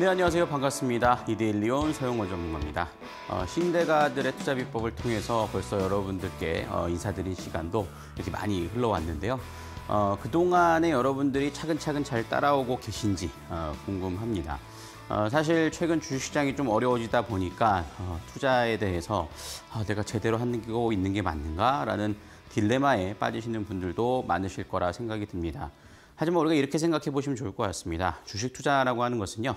네, 안녕하세요. 반갑습니다. 이데일리온 서영호 전문가입니다. 어, 신대가들의 투자 비법을 통해서 벌써 여러분들께 어, 인사드린 시간도 이렇게 많이 흘러왔는데요. 어, 그동안에 여러분들이 차근차근 잘 따라오고 계신지 어, 궁금합니다. 어, 사실 최근 주식시장이 좀 어려워지다 보니까 어, 투자에 대해서 아, 내가 제대로 하는게 있는 게 맞는가라는 딜레마에 빠지시는 분들도 많으실 거라 생각이 듭니다. 하지만 우리가 이렇게 생각해 보시면 좋을 것 같습니다. 주식 투자라고 하는 것은요.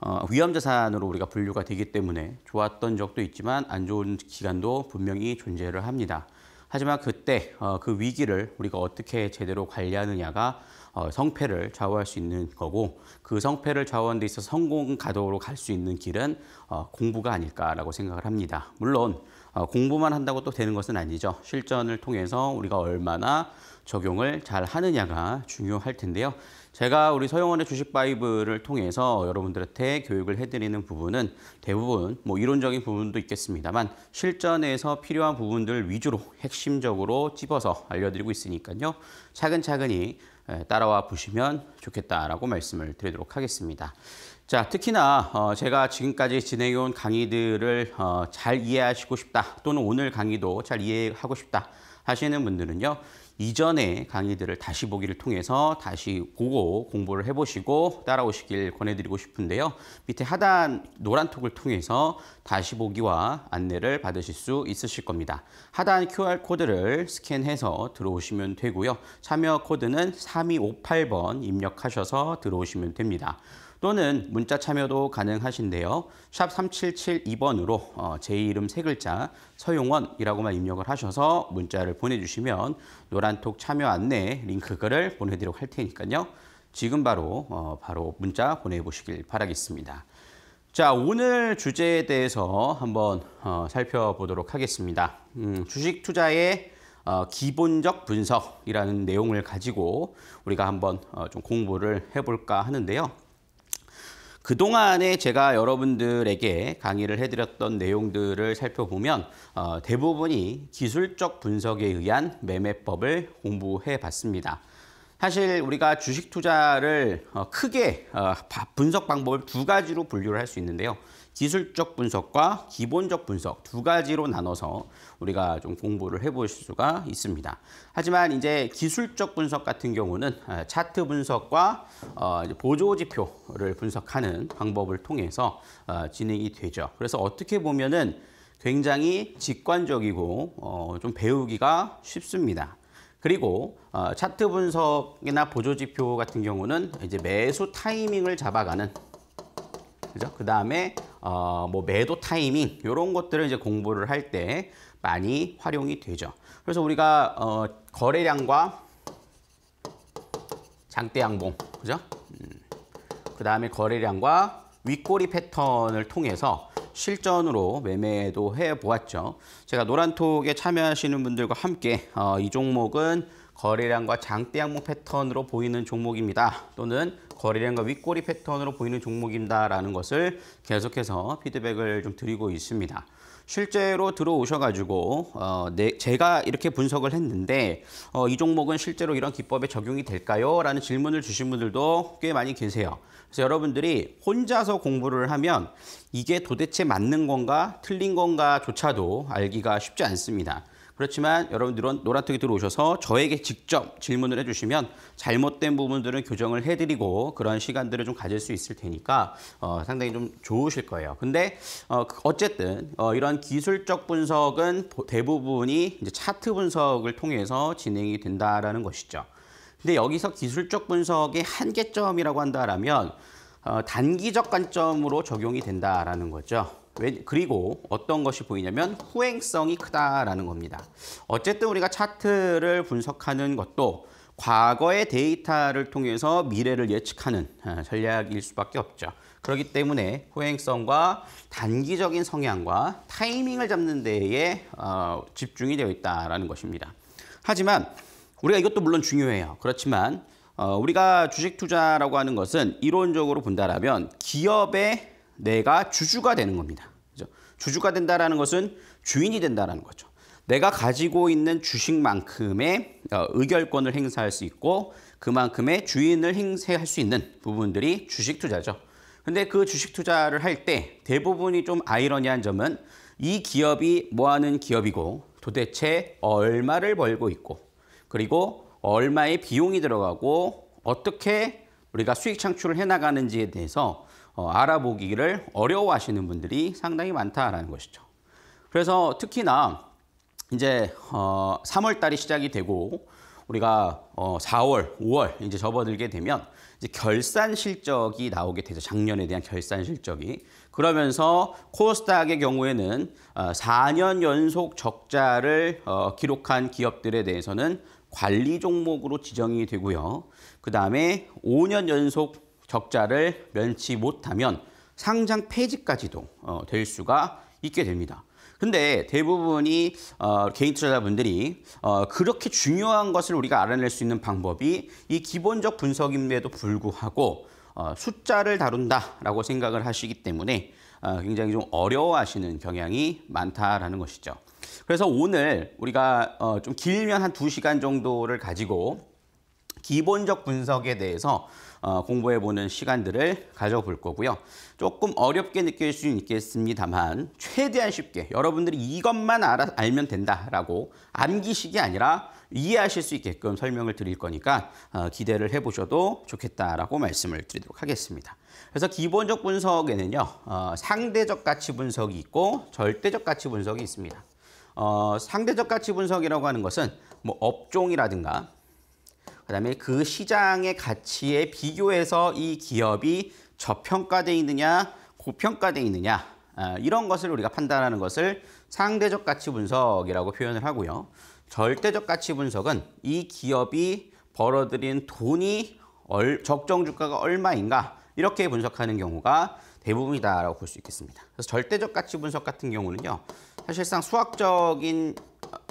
어, 위험 자산으로 우리가 분류가 되기 때문에 좋았던 적도 있지만 안 좋은 기간도 분명히 존재를 합니다. 하지만 그때 어, 그 위기를 우리가 어떻게 제대로 관리하느냐가 어, 성패를 좌우할 수 있는 거고 그 성패를 좌우하데있어 성공 가도로 갈 수 있는 길은 공부가 아닐까라고 생각을 합니다. 물론 공부만 한다고 또 되는 것은 아니죠. 실전을 통해서 우리가 얼마나 적용을 잘 하느냐가 중요할 텐데요. 제가 우리 서영원의 주식 바이브를 통해서 여러분들한테 교육을 해드리는 부분은 대부분 뭐 이론적인 부분도 있겠습니다만 실전에서 필요한 부분들 위주로 핵심적으로 찝어서 알려드리고 있으니까요. 차근차근히 따라와 보시면 좋겠다라고 말씀을 드리도록 하겠습니다. 자, 특히나 어, 제가 지금까지 진행해온 강의들을 어, 잘 이해하시고 싶다 또는 오늘 강의도 잘 이해하고 싶다 하시는 분들은요. 이전의 강의들을 다시 보기를 통해서 다시 보고 공부를 해보시고 따라오시길 권해드리고 싶은데요. 밑에 하단 노란 톡을 통해서 다시 보기와 안내를 받으실 수 있으실 겁니다. 하단 QR코드를 스캔해서 들어오시면 되고요. 참여 코드는 3258번 입력하셔서 들어오시면 됩니다. 또는 문자 참여도 가능하신데요. 샵 3772번으로 어, 제 이름 세 글자 서용원이라고만 입력을 하셔서 문자를 보내주시면 노란톡 참여 안내 링크글을 보내드리도록 할 테니까요. 지금 바로 어, 바로 문자 보내보시길 바라겠습니다. 자, 오늘 주제에 대해서 한번 어, 살펴보도록 하겠습니다. 음, 주식 투자의 기본적 분석이라는 내용을 가지고 우리가 한번 좀 공부를 해볼까 하는데요. 그동안에 제가 여러분들에게 강의를 해드렸던 내용들을 살펴보면 어, 대부분이 기술적 분석에 의한 매매법을 공부해 봤습니다. 사실 우리가 주식 투자를 어, 크게 어, 분석 방법을 두 가지로 분류를 할 수 있는데요. 기술적 분석과 기본적 분석 두 가지로 나눠서 우리가 좀 공부를 해보실 수가 있습니다. 하지만 이제 기술적 분석 같은 경우는 아, 차트 분석과 어, 보조지표를 분석하는 방법을 통해서 어, 진행이 되죠. 그래서 어떻게 보면은 굉장히 직관적이고 어, 좀 배우기가 쉽습니다. 그리고 차트 분석이나 보조지표 같은 경우는 이제 매수 타이밍을 잡아가는 그죠? 그 다음에 어, 뭐 매도 타이밍 이런 것들을 이제 공부를 할 때 많이 활용이 되죠. 그래서 우리가 어, 거래량과 장대 양봉, 그죠? 음. 그 다음에 거래량과 윗꼬리 패턴을 통해서 실전으로 매매도 해보았죠. 제가 노란톡에 참여하시는 분들과 함께 어, 이 종목은 거래량과 장대 양봉 패턴으로 보이는 종목입니다. 또는 거래량과 윗꼬리 패턴으로 보이는 종목인니다라는 것을 계속해서 피드백을 좀 드리고 있습니다. 실제로 들어오셔가지고 어, 네, 제가 이렇게 분석을 했는데 어, 이 종목은 실제로 이런 기법에 적용이 될까요? 라는 질문을 주신 분들도 꽤 많이 계세요. 그래서 여러분들이 혼자서 공부를 하면 이게 도대체 맞는 건가 틀린 건가조차도 알기가 쉽지 않습니다. 그렇지만 여러분들은 노란톡이 들어오셔서 저에게 직접 질문을 해주시면 잘못된 부분들은 교정을 해드리고 그런 시간들을 좀 가질 수 있을 테니까 어, 상당히 좀 좋으실 거예요. 근데 어, 그 어쨌든 어, 이런 기술적 분석은 대부분이 이제 차트 분석을 통해서 진행이 된다라는 것이죠. 근데 여기서 기술적 분석의 한계점이라고 한다면 어, 단기적 관점으로 적용이 된다라는 거죠. 그리고 어떤 것이 보이냐면 후행성이 크다라는 겁니다. 어쨌든 우리가 차트를 분석하는 것도 과거의 데이터를 통해서 미래를 예측하는 아, 전략일 수밖에 없죠. 그렇기 때문에 후행성과 단기적인 성향과 타이밍을 잡는 데에 어, 집중이 되어 있다는 것입니다. 하지만 우리가 이것도 물론 중요해요. 그렇지만 어, 우리가 주식 투자라고 하는 것은 이론적으로 본다면 기업의 내가 주주가 되는 겁니다. 그죠? 주주가 된다라는 것은 주인이 된다라는 거죠. 내가 가지고 있는 주식만큼의 어, 의결권을 행사할 수 있고 그만큼의 주인을 행사할수 있는 부분들이 주식 투자죠. 근데 그 주식 투자를 할 때 대부분이 좀 아이러니한 점은 이 기업이 뭐 하는 기업이고 도대체 얼마를 벌고 있고 그리고 얼마의 비용이 들어가고 어떻게 우리가 수익 창출을 해나가는지에 대해서 어, 알아보기를 어려워하시는 분들이 상당히 많다라는 것이죠. 그래서 특히나 이제 어, 3월 달이 시작이 되고 우리가 어, 4월, 5월 이제 접어들게 되면 이제 결산 실적이 나오게 되죠. 작년에 대한 결산 실적이. 그러면서 코스닥의 경우에는 4년 어, 연속 적자를 어, 기록한 기업들에 대해서는 관리 종목으로 지정이 되고요. 그 다음에 5년 연속 적자를 면치 못하면 상장 폐지까지도 어, 될 수가 있게 됩니다. 근데 대부분이 어, 개인 투자자분들이 어, 그렇게 중요한 것을 우리가 알아낼 수 있는 방법이 이 기본적 분석임에도 불구하고 어, 숫자를 다룬다라고 생각을 하시기 때문에 어, 굉장히 좀 어려워하시는 경향이 많다라는 것이죠. 그래서 오늘 우리가 어, 좀 길면 한 두시간 정도를 가지고 기본적 분석에 대해서 어, 공부해보는 시간들을 가져볼 거고요. 조금 어렵게 느낄 수 있겠습니다만 최대한 쉽게 여러분들이 이것만 알아, 알면 된다라고 암기식이 아니라 이해하실 수 있게끔 설명을 드릴 거니까 어, 기대를 해보셔도 좋겠다라고 말씀을 드리도록 하겠습니다. 그래서 기본적 분석에는요. 어, 상대적 가치 분석이 있고 절대적 가치 분석이 있습니다. 어, 상대적 가치 분석이라고 하는 것은 뭐 업종이라든가 그다음에 그 시장의 가치에 비교해서 이 기업이 저평가돼 있느냐 고평가돼 있느냐 아, 이런 것을 우리가 판단하는 것을 상대적 가치 분석이라고 표현을 하고요. 절대적 가치 분석은 이 기업이 벌어들인 돈이 적정 주가가 얼마인가 이렇게 분석하는 경우가 대부분이다라고 볼 수 있겠습니다. 그래서 절대적 가치 분석 같은 경우는요. 사실상 수학적인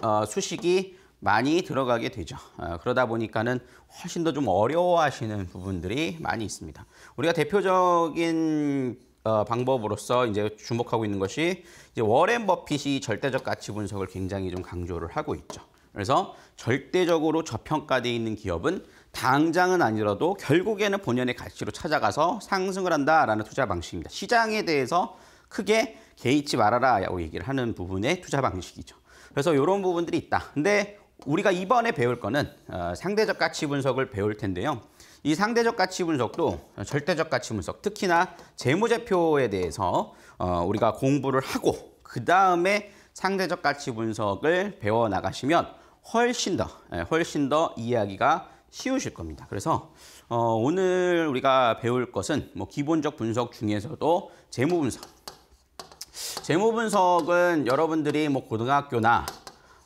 어, 수식이 많이 들어가게 되죠. 아, 그러다 보니까는 훨씬 더 좀 어려워하시는 부분들이 많이 있습니다. 우리가 대표적인 어, 방법으로서 이제 주목하고 있는 것이 이제 워렌 버핏이 절대적 가치 분석을 굉장히 좀 강조를 하고 있죠. 그래서 절대적으로 저평가되어 있는 기업은 당장은 아니라도 결국에는 본연의 가치로 찾아가서 상승을 한다라는 투자 방식입니다. 시장에 대해서 크게 개의치 말아라라고 얘기를 하는 부분의 투자 방식이죠. 그래서 이런 부분들이 있다. 근데 우리가 이번에 배울 거는 어, 상대적 가치 분석을 배울 텐데요. 이 상대적 가치 분석도 절대적 가치 분석, 특히나 재무제표에 대해서 어, 우리가 공부를 하고 그 다음에 상대적 가치 분석을 배워 나가시면 훨씬 더 예, 훨씬 더 이해하기가 쉬우실 겁니다. 그래서 어, 오늘 우리가 배울 것은 뭐 기본적 분석 중에서도 재무 분석. 재무 분석은 여러분들이 뭐 고등학교나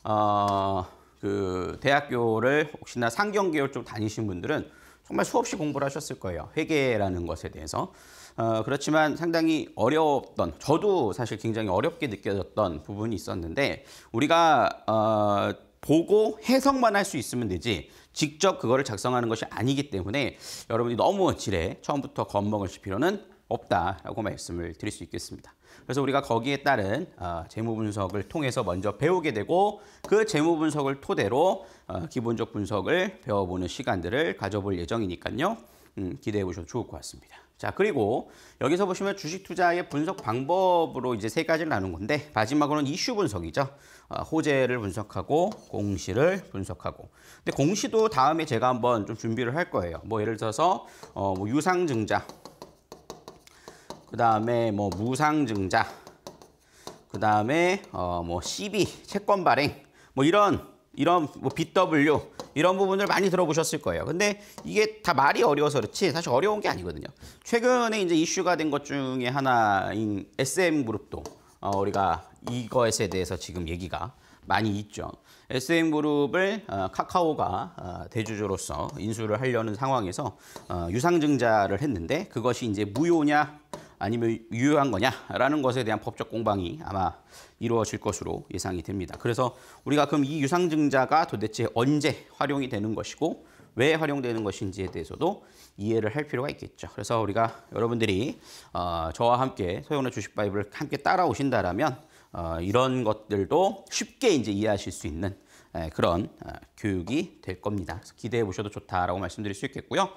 어, 그 대학교를 혹시나 상경계열 쪽 다니신 분들은 정말 수없이 공부를 하셨을 거예요. 회계라는 것에 대해서. 어, 그렇지만 상당히 어려웠던, 저도 사실 굉장히 어렵게 느껴졌던 부분이 있었는데, 우리가, 어, 보고 해석만 할 수 있으면 되지, 직접 그거를 작성하는 것이 아니기 때문에 여러분이 너무 지레 처음부터 겁먹으실 필요는 없다라고 말씀을 드릴 수 있겠습니다. 그래서 우리가 거기에 따른 어, 재무 분석을 통해서 먼저 배우게 되고 그 재무 분석을 토대로 어, 기본적 분석을 배워보는 시간들을 가져볼 예정이니까요. 음, 기대해 보셔도 좋을 것 같습니다. 자, 그리고 여기서 보시면 주식 투자의 분석 방법으로 이제 세 가지를 나눈 건데 마지막으로는 이슈 분석이죠. 어, 호재를 분석하고 공시를 분석하고. 근데 공시도 다음에 제가 한번 좀 준비를 할 거예요. 뭐 예를 들어서 어, 뭐 유상증자 그 다음에 뭐 무상증자, 그 다음에 어뭐 CB 채권 발행, 뭐 이런 이런 뭐 BW 이런 부분들 많이 들어보셨을 거예요. 근데 이게 다 말이 어려워서 그렇지 사실 어려운 게 아니거든요. 최근에 이제 이슈가 된 것 중에 하나인 SM 그룹도 어 우리가 이거에 대해서 지금 얘기가 많이 있죠. SM그룹을 어, 카카오가 어, 대주주로서 인수를 하려는 상황에서 어, 유상증자를 했는데 그것이 이제 무효냐 아니면 유효한 거냐라는 것에 대한 법적 공방이 아마 이루어질 것으로 예상이 됩니다. 그래서 우리가 그럼 이 유상증자가 도대체 언제 활용이 되는 것이고 왜 활용되는 것인지에 대해서도 이해를 할 필요가 있겠죠. 그래서 우리가 여러분들이 어, 저와 함께 소연의 주식 바이블을 함께 따라오신다라면 어, 이런 것들도 쉽게 이제 이해하실 수 있는 에, 그런 어, 교육이 될 겁니다. 그래서 기대해 보셔도 좋다라고 말씀드릴 수 있겠고요.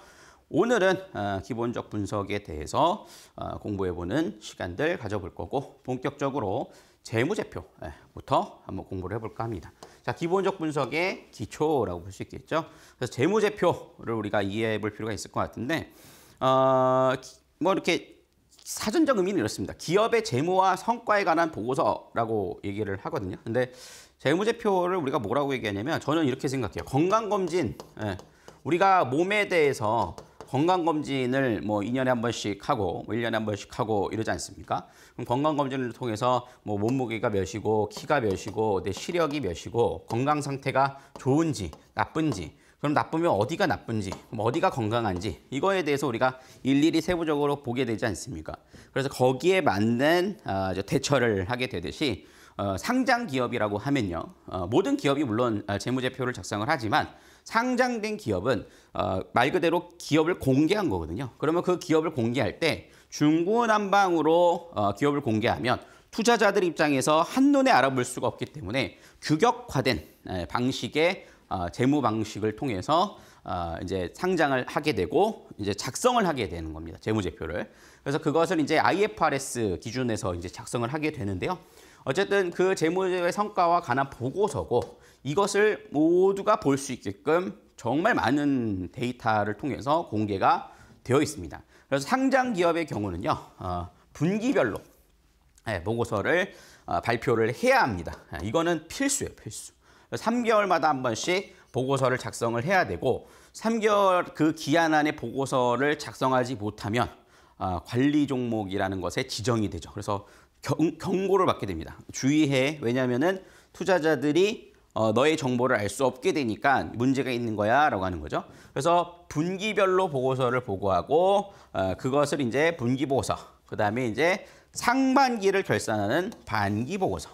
오늘은 어, 기본적 분석에 대해서 어, 공부해보는 시간들 가져볼 거고 본격적으로 재무제표부터 예, 한번 공부를 해볼까 합니다. 자, 기본적 분석의 기초라고 볼 수 있겠죠. 그래서 재무제표를 우리가 이해해 볼 필요가 있을 것 같은데 어, 뭐 이렇게 사전적 의미는 이렇습니다. 기업의 재무와 성과에 관한 보고서라고 얘기를 하거든요. 근데 재무제표를 우리가 뭐라고 얘기하냐면 저는 이렇게 생각해요. 건강검진, 예, 우리가 몸에 대해서 건강검진을 뭐 2년에 한 번씩 하고 뭐 1년에 한 번씩 하고 이러지 않습니까? 그럼 건강검진을 통해서 뭐 몸무게가 몇이고 키가 몇이고 내 시력이 몇이고 건강 상태가 좋은지 나쁜지 그럼 나쁘면 어디가 나쁜지, 어디가 건강한지 이거에 대해서 우리가 일일이 세부적으로 보게 되지 않습니까? 그래서 거기에 맞는 어, 대처를 하게 되듯이 어, 상장 기업이라고 하면요. 어, 모든 기업이 물론 아, 재무제표를 작성을 하지만 상장된 기업은 어, 말 그대로 기업을 공개한 거거든요. 그러면 그 기업을 공개할 때 중구난방으로 어, 기업을 공개하면 투자자들 입장에서 한눈에 알아볼 수가 없기 때문에 규격화된 예, 방식의 어, 재무 방식을 통해서 어, 이제 상장을 하게 되고 이제 작성을 하게 되는 겁니다. 재무제표를. 그래서 그것을 이제 IFRS 기준에서 이제 작성을 하게 되는데요. 어쨌든 그 재무제의 성과와 관한 보고서고 이것을 모두가 볼 수 있게끔 정말 많은 데이터를 통해서 공개가 되어 있습니다. 그래서 상장 기업의 경우는요, 어, 분기별로 예, 보고서를 어, 발표를 해야 합니다. 예, 이거는 필수예요, 필수. 3개월마다 한 번씩 보고서를 작성을 해야 되고 3개월 그 기한 안에 보고서를 작성하지 못하면 어, 관리 종목이라는 것에 지정이 되죠. 그래서 경, 고를 받게 됩니다. 주의해. 왜냐하면 투자자들이 어, 너의 정보를 알 수 없게 되니까 문제가 있는 거야 라고 하는 거죠. 그래서 분기별로 보고서를 보고하고 어, 그것을 이제 분기보고서, 그 다음에 이제 상반기를 결산하는 반기보고서,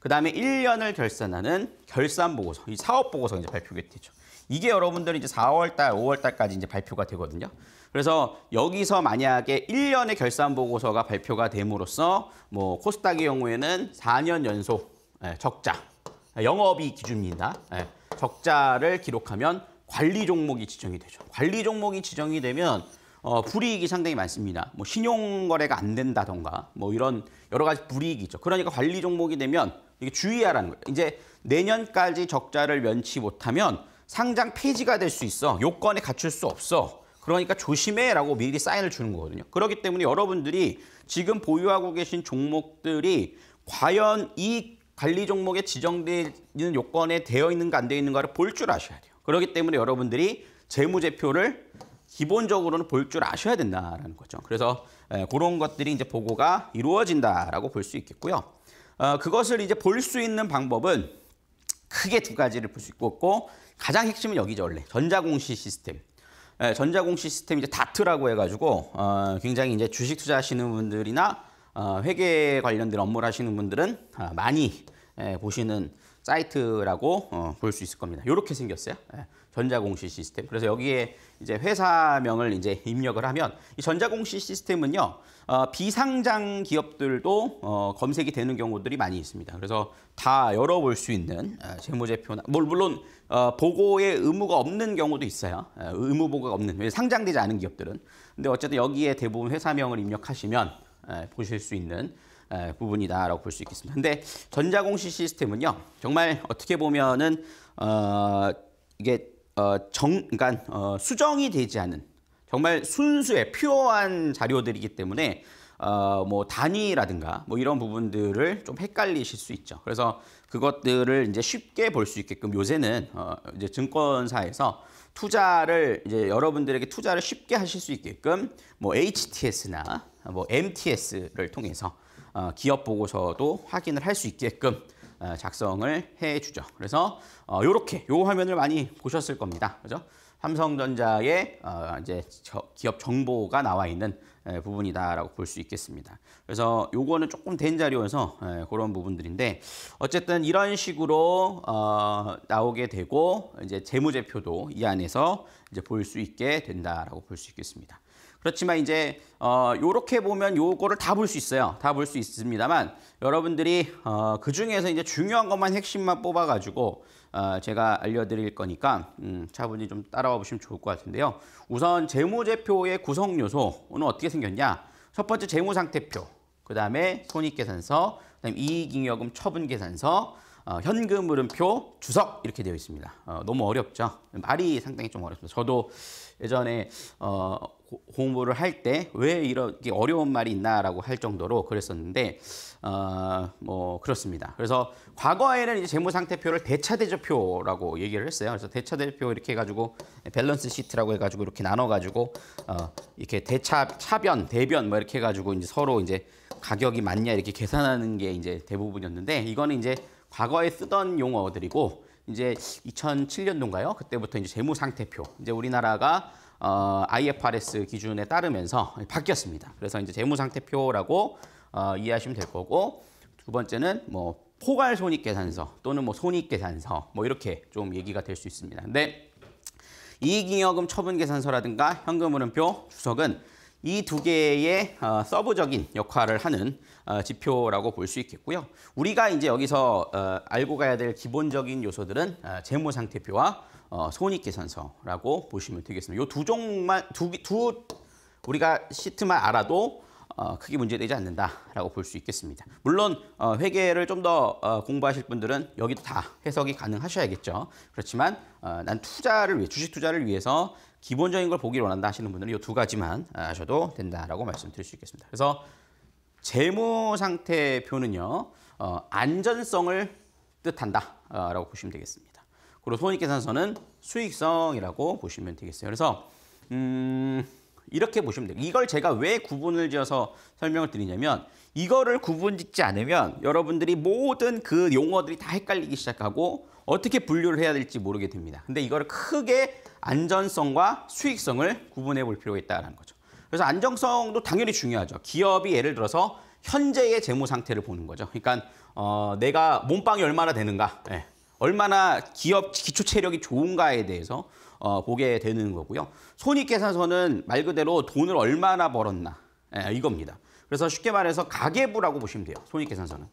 그 다음에 1년을 결산하는 결산보고서, 이 사업보고서 이제 발표가 되죠. 이게 여러분들이 이제 4월달, 5월달까지 이제 발표가 되거든요. 그래서 여기서 만약에 1년의 결산 보고서가 발표가 됨으로써 뭐 코스닥의 경우에는 4년 연속 예, 적자, 예, 영업이 기준입니다. 예, 적자를 기록하면 관리 종목이 지정이 되죠. 관리 종목이 지정이 되면 어, 불이익이 상당히 많습니다. 뭐 신용 거래가 안 된다던가 뭐 이런 여러 가지 불이익이 있죠. 그러니까 관리 종목이 되면 이게 주의하라는 거예요. 이제 내년까지 적자를 면치 못하면 상장 폐지가 될 수 있어. 요건에 갖출 수 없어. 그러니까 조심해라고 미리 사인을 주는 거거든요. 그렇기 때문에 여러분들이 지금 보유하고 계신 종목들이 과연 이 관리 종목에 지정되 있는 요건에 되어 있는가 안 되어 있는가를 볼 줄 아셔야 돼요. 그렇기 때문에 여러분들이 재무제표를 기본적으로는 볼 줄 아셔야 된다라는 거죠. 그래서 그런 것들이 이제 보고가 이루어진다라고 볼 수 있겠고요. 어, 그것을 이제 볼 수 있는 방법은 크게 두 가지를 볼 수 있고 가장 핵심은 여기죠 원래 전자공시 시스템 예, 전자공 시스템 이제 다트라고 해가지고 어, 굉장히 이제 주식 투자하시는 분들이나 어, 회계 관련된 업무를 하시는 분들은 어, 많이 예, 보시는 사이트라고 어, 볼수 있을 겁니다. 이렇게 생겼어요. 예, 전자공시 시스템. 그래서 여기에 이제 회사명을 이제 입력을 하면 이 전자공시 시스템은요. 어, 비상장 기업들도 어, 검색이 되는 경우들이 많이 있습니다. 그래서 다 열어볼 수 있는 어, 재무제표나 뭐, 물론 어, 보고의 의무가 없는 경우도 있어요. 어, 의무 보고가 없는 상장되지 않은 기업들은 근데 어쨌든 여기에 대부분 회사명을 입력하시면 에, 보실 수 있는 에, 부분이다라고 볼 수 있겠습니다. 근데 전자공시 시스템은요 정말 어떻게 보면은 어, 이게 어, 정, 그러니까 어, 수정이 되지 않은 정말 순수의 퓨어한 자료들이기 때문에 어, 뭐 단위라든가 뭐 이런 부분들을 좀 헷갈리실 수 있죠. 그래서 그것들을 이제 쉽게 볼 수 있게끔 요새는 어, 이제 증권사에서 투자를 이제 여러분들에게 투자를 쉽게 하실 수 있게끔 뭐 HTS나 뭐 MTS를 통해서 어, 기업 보고서도 확인을 할 수 있게끔 어 작성을 해주죠. 그래서 어요렇게요 화면을 많이 보셨을 겁니다. 그죠? 삼성전자의 어, 이제 기업 정보가 나와 있는 에, 부분이다라고 볼 수 있겠습니다. 그래서 요거는 조금 된 자료여서 에, 그런 부분들인데 어쨌든 이런 식으로 어, 나오게 되고 이제 재무제표도 이 안에서 이제 볼 수 있게 된다라고 볼 수 있겠습니다. 그렇지만 이제 어 요렇게 보면 요거를 다 볼 수 있어요. 다 볼 수 있습니다만 여러분들이 어그 중에서 이제 중요한 것만 핵심만 뽑아 가지고 아, 제가 알려드릴 거니까 음, 차분히 좀 따라와 보시면 좋을 것 같은데요. 우선 재무제표의 구성 요소는 어떻게 생겼냐? 첫 번째 재무상태표, 그 다음에 손익계산서, 그 다음에 이익잉여금 처분계산서, 어, 현금 흐름표, 주석 이렇게 되어 있습니다. 어, 너무 어렵죠? 말이 상당히 좀 어렵습니다. 저도 예전에 어, 공부를할때왜 이렇게 어려운 말이 있나라고 할 정도로 그랬었는데 어, 뭐 그렇습니다. 그래서 과거에는 이제 재무상태표를 대차대조표라고 얘기를 했어요. 그래서 대차대조표 이렇게 해가지고 밸런스 시트라고 해가지고 이렇게 나눠가지고 어, 이렇게 대차 차변 대변 뭐 이렇게 해가지고 이제 서로 이제 가격이 맞냐 이렇게 계산하는 게 이제 대부분이었는데 이거는 이제 과거에 쓰던 용어들이고 이제 2007년도인가요? 그때부터 이제 재무상태표 이제 우리나라가 어, IFRS 기준에 따르면서 바뀌었습니다. 그래서 이제 재무상태표라고 어, 이해하시면 될 거고 두 번째는 뭐 포괄 손익계산서 또는 뭐 손익계산서 뭐 이렇게 좀 얘기가 될 수 있습니다. 근데 이익잉여금 처분계산서라든가 현금흐름표, 주석은 이 두 개의 어, 서브적인 역할을 하는 어, 지표라고 볼 수 있겠고요. 우리가 이제 여기서 어, 알고 가야 될 기본적인 요소들은 재무상태표와 어, 손익계산서라고 보시면 되겠습니다. 이 두종만 두, 두 우리가 시트만 알아도 어, 크게 문제되지 않는다라고 볼 수 있겠습니다. 물론 어, 회계를 좀더 어, 공부하실 분들은 여기도 다 해석이 가능하셔야겠죠. 그렇지만 어, 난 투자를 위해 주식 투자를 위해서 기본적인 걸 보길 원한다 하시는 분들은 이 두 가지만 어, 하셔도 된다라고 말씀드릴 수 있겠습니다. 그래서 재무 상태표는요 안전성을 뜻한다라고 보시면 되겠습니다. 그리고 손익계산서는 수익성이라고 보시면 되겠어요. 그래서 음, 이렇게 보시면 돼요. 이걸 제가 왜 구분을 지어서 설명을 드리냐면 이거를 구분 짓지 않으면 여러분들이 모든 그 용어들이 다 헷갈리기 시작하고 어떻게 분류를 해야 될지 모르게 됩니다. 근데 이거를 크게 안전성과 수익성을 구분해 볼 필요가 있다는 거죠. 그래서 안정성도 당연히 중요하죠. 기업이 예를 들어서 현재의 재무 상태를 보는 거죠. 그러니까 어, 내가 몸빵이 얼마나 되는가. 네. 얼마나 기업 기초 체력이 좋은가에 대해서 어, 보게 되는 거고요. 손익계산서는 말 그대로 돈을 얼마나 벌었나 예, 이겁니다. 그래서 쉽게 말해서 가계부라고 보시면 돼요. 손익계산서는.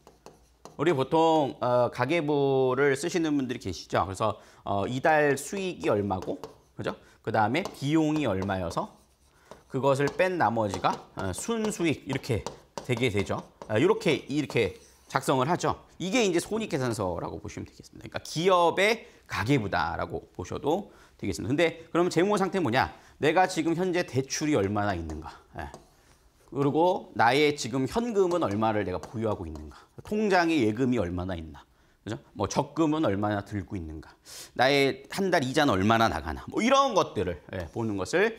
우리 보통 어, 가계부를 쓰시는 분들이 계시죠. 그래서 어, 이달 수익이 얼마고 그죠? 그 다음에 비용이 얼마여서 그것을 뺀 나머지가 어, 순수익 이렇게 되게 되죠. 아, 이렇게 이렇게 작성을 하죠. 이게 이제 손익계산서라고 보시면 되겠습니다. 그러니까 기업의 가계부다라고 보셔도 되겠습니다. 근데 그러면 재무 상태 뭐냐? 내가 지금 현재 대출이 얼마나 있는가? 예. 그리고 나의 지금 현금은 얼마를 내가 보유하고 있는가? 통장의 예금이 얼마나 있나? 그죠? 뭐 적금은 얼마나 들고 있는가? 나의 한 달 이자는 얼마나 나가나? 뭐 이런 것들을 예, 보는 것을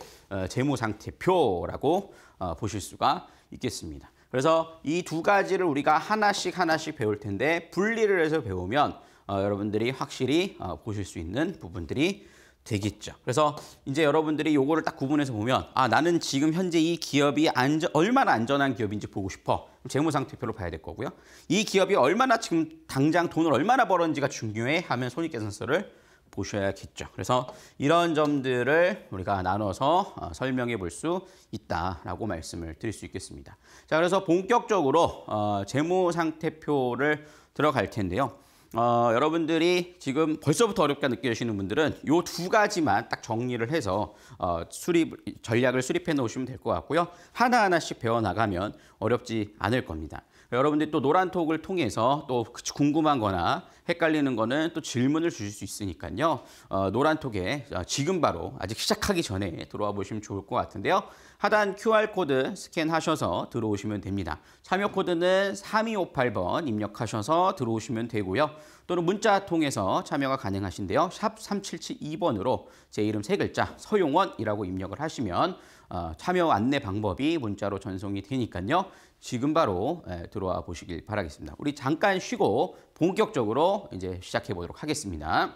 재무 어, 상태표라고 어, 보실 수가 있겠습니다. 그래서 이 두 가지를 우리가 하나씩 하나씩 배울 텐데 분리를 해서 배우면 어, 여러분들이 확실히 어, 보실 수 있는 부분들이 되겠죠. 그래서 이제 여러분들이 요거를 딱 구분해서 보면 아 나는 지금 현재 이 기업이 안전, 얼마나 안전한 기업인지 보고 싶어. 재무상태표로 봐야 될 거고요. 이 기업이 얼마나 지금 당장 돈을 얼마나 벌었는지가 중요해 하면 손익계산서를 보셔야겠죠. 그래서 이런 점들을 우리가 나눠서 어, 설명해 볼 수 있다라고 말씀을 드릴 수 있겠습니다. 자, 그래서 본격적으로 어, 재무상태표를 들어갈 텐데요. 어, 여러분들이 지금 벌써부터 어렵게 느끼시는 분들은 이 두 가지만 딱 정리를 해서 어, 수립 전략을 수립해 놓으시면 될 것 같고요. 하나하나씩 배워나가면 어렵지 않을 겁니다. 여러분들이 또 노란톡을 통해서 또 궁금한 거나 헷갈리는 거는 또 질문을 주실 수 있으니까요. 어, 노란톡에 어, 지금 바로 아직 시작하기 전에 들어와 보시면 좋을 것 같은데요. 하단 QR코드 스캔하셔서 들어오시면 됩니다. 참여 코드는 3258번 입력하셔서 들어오시면 되고요. 또는 문자 통해서 참여가 가능하신데요. 샵 3772번으로 제 이름 세 글자 서용원이라고 입력을 하시면 아, 참여 안내 방법이 문자로 전송이 되니까요. 지금 바로 예, 들어와 보시길 바라겠습니다. 우리 잠깐 쉬고 본격적으로 이제 시작해 보도록 하겠습니다.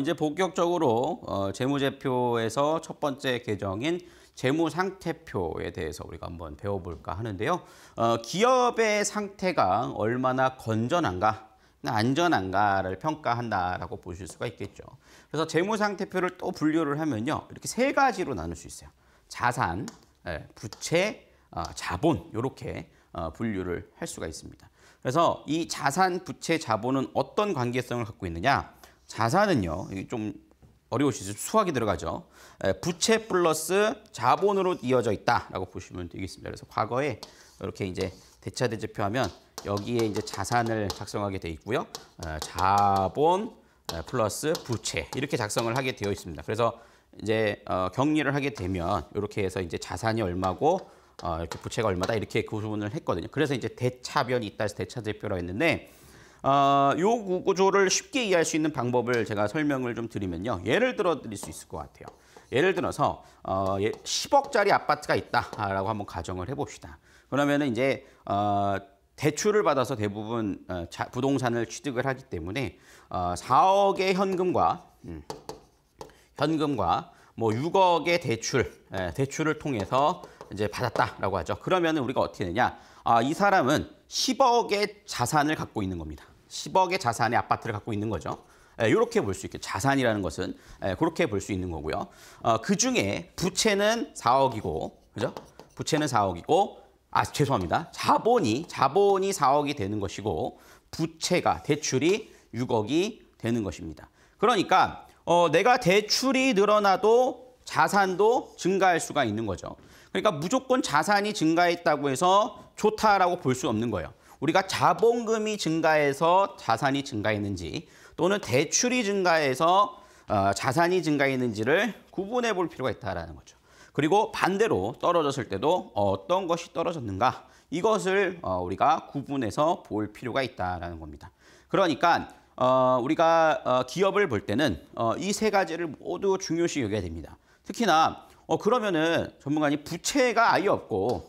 이제 본격적으로 어, 재무제표에서 첫 번째 계정인 재무상태표에 대해서 우리가 한번 배워볼까 하는데요. 어, 기업의 상태가 얼마나 건전한가 안전한가를 평가한다라고 보실 수가 있겠죠. 그래서 재무상태표를 또 분류를 하면요. 이렇게 세 가지로 나눌 수 있어요. 자산, 예, 부채, 어, 자본 이렇게 어, 분류를 할 수가 있습니다. 그래서 이 자산, 부채, 자본은 어떤 관계성을 갖고 있느냐? 자산은요. 이게 좀 어려우시죠. 수학이 들어가죠. 부채 플러스 자본으로 이어져 있다라고 보시면 되겠습니다. 그래서 과거에 이렇게 이제 대차대조표 하면 여기에 이제 자산을 작성하게 돼 있고요. 자본 플러스 부채 이렇게 작성을 하게 되어 있습니다. 그래서 이제 어, 격리를 하게 되면 이렇게 해서 이제 자산이 얼마고 어, 이렇게 부채가 얼마다 이렇게 구분을 했거든요. 그래서 이제 대차변이 있다 해서 대차대표라고 했는데 어, 요 구조를 쉽게 이해할 수 있는 방법을 제가 설명을 좀 드리면요. 예를 들어 드릴 수 있을 것 같아요. 예를 들어서 어, 10억짜리 예, 아파트가 있다라고 한번 가정을 해봅시다. 그러면은 이제 어, 대출을 받아서 대부분 어, 자, 부동산을 취득을 하기 때문에 어, 4억의 현금과 음, 현금과 뭐 6억의 대출, 에, 예, 대출을 통해서 이제 받았다라고 하죠. 그러면 우리가 어떻게 되냐? 아, 이 사람은 10억의 자산을 갖고 있는 겁니다. 10억의 자산의 아파트를 갖고 있는 거죠. 이렇게 예, 볼수 있게 자산이라는 것은 예, 그렇게 볼 수 있는 거고요. 어, 그 중에 부채는 4억이고, 그죠? 부채는 4억이고, 아 죄송합니다. 자본이 자본이 4억이 되는 것이고 부채가 대출이 6억이 되는 것입니다. 그러니까 어, 내가 대출이 늘어나도 자산도 증가할 수가 있는 거죠. 그러니까 무조건 자산이 증가했다고 해서 좋다라고 볼 수 없는 거예요. 우리가 자본금이 증가해서 자산이 증가했는지 또는 대출이 증가해서 어, 자산이 증가했는지를 구분해 볼 필요가 있다는 거죠. 그리고 반대로 떨어졌을 때도 어떤 것이 떨어졌는가 이것을 어, 우리가 구분해서 볼 필요가 있다는 겁니다. 그러니까 어, 우리가 기업을 볼 때는 이 세 가지를 모두 중요시 여겨야 됩니다. 특히나 그러면은 전문가님 부채가 아예 없고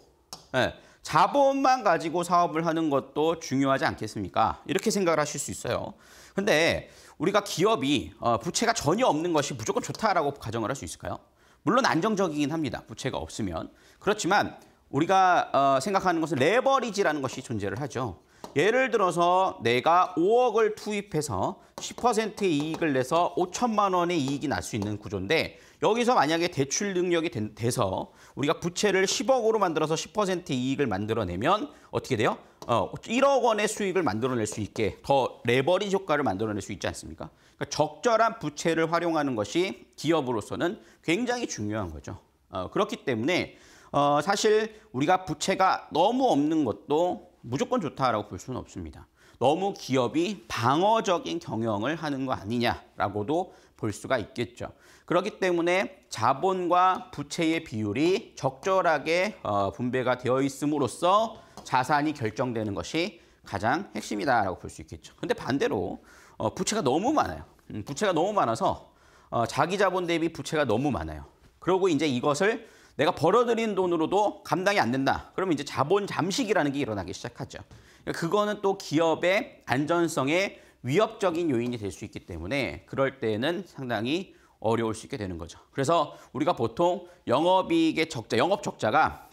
예, 자본만 가지고 사업을 하는 것도 중요하지 않겠습니까? 이렇게 생각을 하실 수 있어요. 근데 우리가 기업이 어, 부채가 전혀 없는 것이 무조건 좋다라고 가정을 할 수 있을까요? 물론 안정적이긴 합니다. 부채가 없으면. 그렇지만 우리가 어, 생각하는 것은 레버리지라는 것이 존재를 하죠. 예를 들어서 내가 5억을 투입해서 10%의 이익을 내서 5천만 원의 이익이 날 수 있는 구조인데 여기서 만약에 대출 능력이 돼서 우리가 부채를 10억으로 만들어서 10% 이익을 만들어내면 어떻게 돼요? 어, 1억 원의 수익을 만들어낼 수 있게 더 레버리지 효과를 만들어낼 수 있지 않습니까? 그러니까 적절한 부채를 활용하는 것이 기업으로서는 굉장히 중요한 거죠. 어, 그렇기 때문에 어, 사실 우리가 부채가 너무 없는 것도 무조건 좋다라고 볼 수는 없습니다. 너무 기업이 방어적인 경영을 하는 거 아니냐라고도 볼 수가 있겠죠. 그렇기 때문에 자본과 부채의 비율이 적절하게 어, 분배가 되어 있음으로써 자산이 결정되는 것이 가장 핵심이다라고 볼 수 있겠죠. 근데 반대로 어, 부채가 너무 많아요. 음, 부채가 너무 많아서 어, 자기 자본 대비 부채가 너무 많아요. 그러고 이제 이것을 내가 벌어들인 돈으로도 감당이 안 된다. 그러면 이제 자본 잠식이라는 게 일어나기 시작하죠. 그 그거는 또 기업의 안전성에 위협적인 요인이 될 수 있기 때문에 그럴 때는 상당히 어려울 수 있게 되는 거죠. 그래서 우리가 보통 영업이익의 적자, 영업 적자가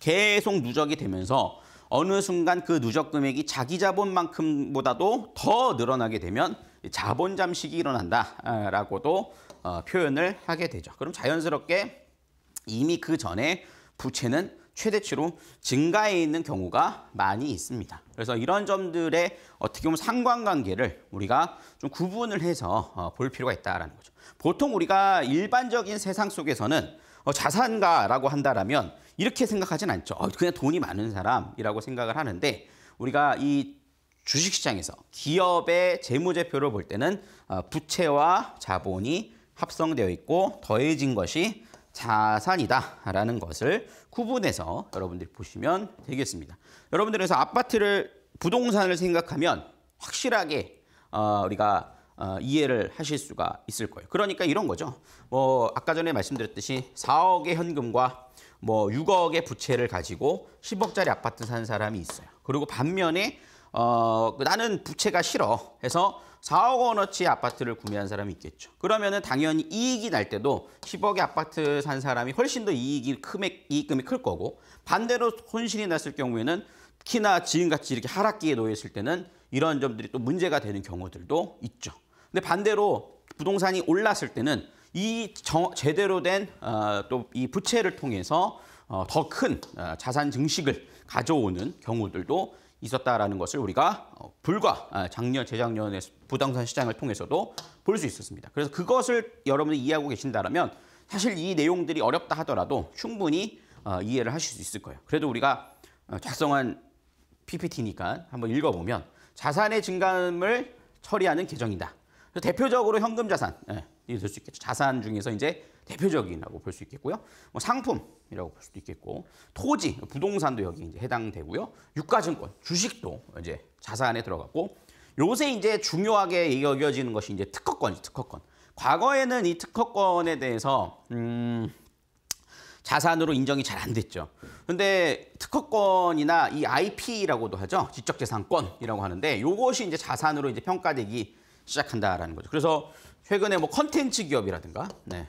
계속 누적이 되면서 어느 순간 그 누적 금액이 자기 자본만큼보다도 더 늘어나게 되면 자본 잠식이 일어난다라고도 어, 표현을 하게 되죠. 그럼 자연스럽게 이미 그 전에 부채는 최대치로 증가해 있는 경우가 많이 있습니다. 그래서 이런 점들의 어떻게 보면 상관관계를 우리가 좀 구분을 해서 어, 볼 필요가 있다는 거죠. 보통 우리가 일반적인 세상 속에서는 어, 자산가라고 한다라면 이렇게 생각하진 않죠. 어, 그냥 돈이 많은 사람이라고 생각을 하는데 우리가 이 주식시장에서 기업의 재무제표를 볼 때는 어, 부채와 자본이 합성되어 있고 더해진 것이 자산이다라는 것을 구분해서 여러분들이 보시면 되겠습니다. 여러분들에서 아파트를 부동산을 생각하면 확실하게 우리가 어, 이해를 하실 수가 있을 거예요. 그러니까 이런 거죠. 뭐 아까 전에 말씀드렸듯이 4억의 현금과 뭐 6억의 부채를 가지고 10억짜리 아파트 산 사람이 있어요. 그리고 반면에 어, 그 나는 부채가 싫어 해서 4억 원어치 아파트를 구매한 사람이 있겠죠. 그러면은 당연히 이익이 날 때도 10억의 아파트 산 사람이 훨씬 더 이익이 금액 이익금이 클 거고 반대로 손실이 났을 경우에는 특히나 지금같이 이렇게 하락기에 놓여 있을 때는 이런 점들이 또 문제가 되는 경우들도 있죠. 근데 반대로 부동산이 올랐을 때는 이 정, 제대로 된 또이 어, 부채를 통해서 어, 더큰 어, 자산 증식을 가져오는 경우들도 있었다라는 것을 우리가 어, 불과 아, 작년, 재작년에 부동산 시장을 통해서도 볼 수 있었습니다. 그래서 그것을 여러분이 이해하고 계신다면 사실 이 내용들이 어렵다 하더라도 충분히 이해를 하실 수 있을 거예요. 그래도 우리가 작성한 PPT니까 한번 읽어보면 자산의 증감을 처리하는 계정이다. 대표적으로 현금 자산, 예, 이될수 있겠죠. 자산 중에서 이제 대표적이라고볼 수 있겠고요. 뭐 상품이라고 볼 수도 있겠고, 토지, 부동산도 여기 이제 해당되고요. 유가증권, 주식도 이제 자산에 들어갔고, 요새 이제 중요하게 여겨지는 것이 이제 특허권이 특허권. 과거에는 이 특허권에 대해서 음, 자산으로 인정이 잘 안 됐죠. 근데 특허권이나 이 IP라고도 하죠. 지적재산권이라고 하는데 요것이 이제 자산으로 이제 평가되기 시작한다라는 거죠. 그래서 최근에 뭐 컨텐츠 기업이라든가 네.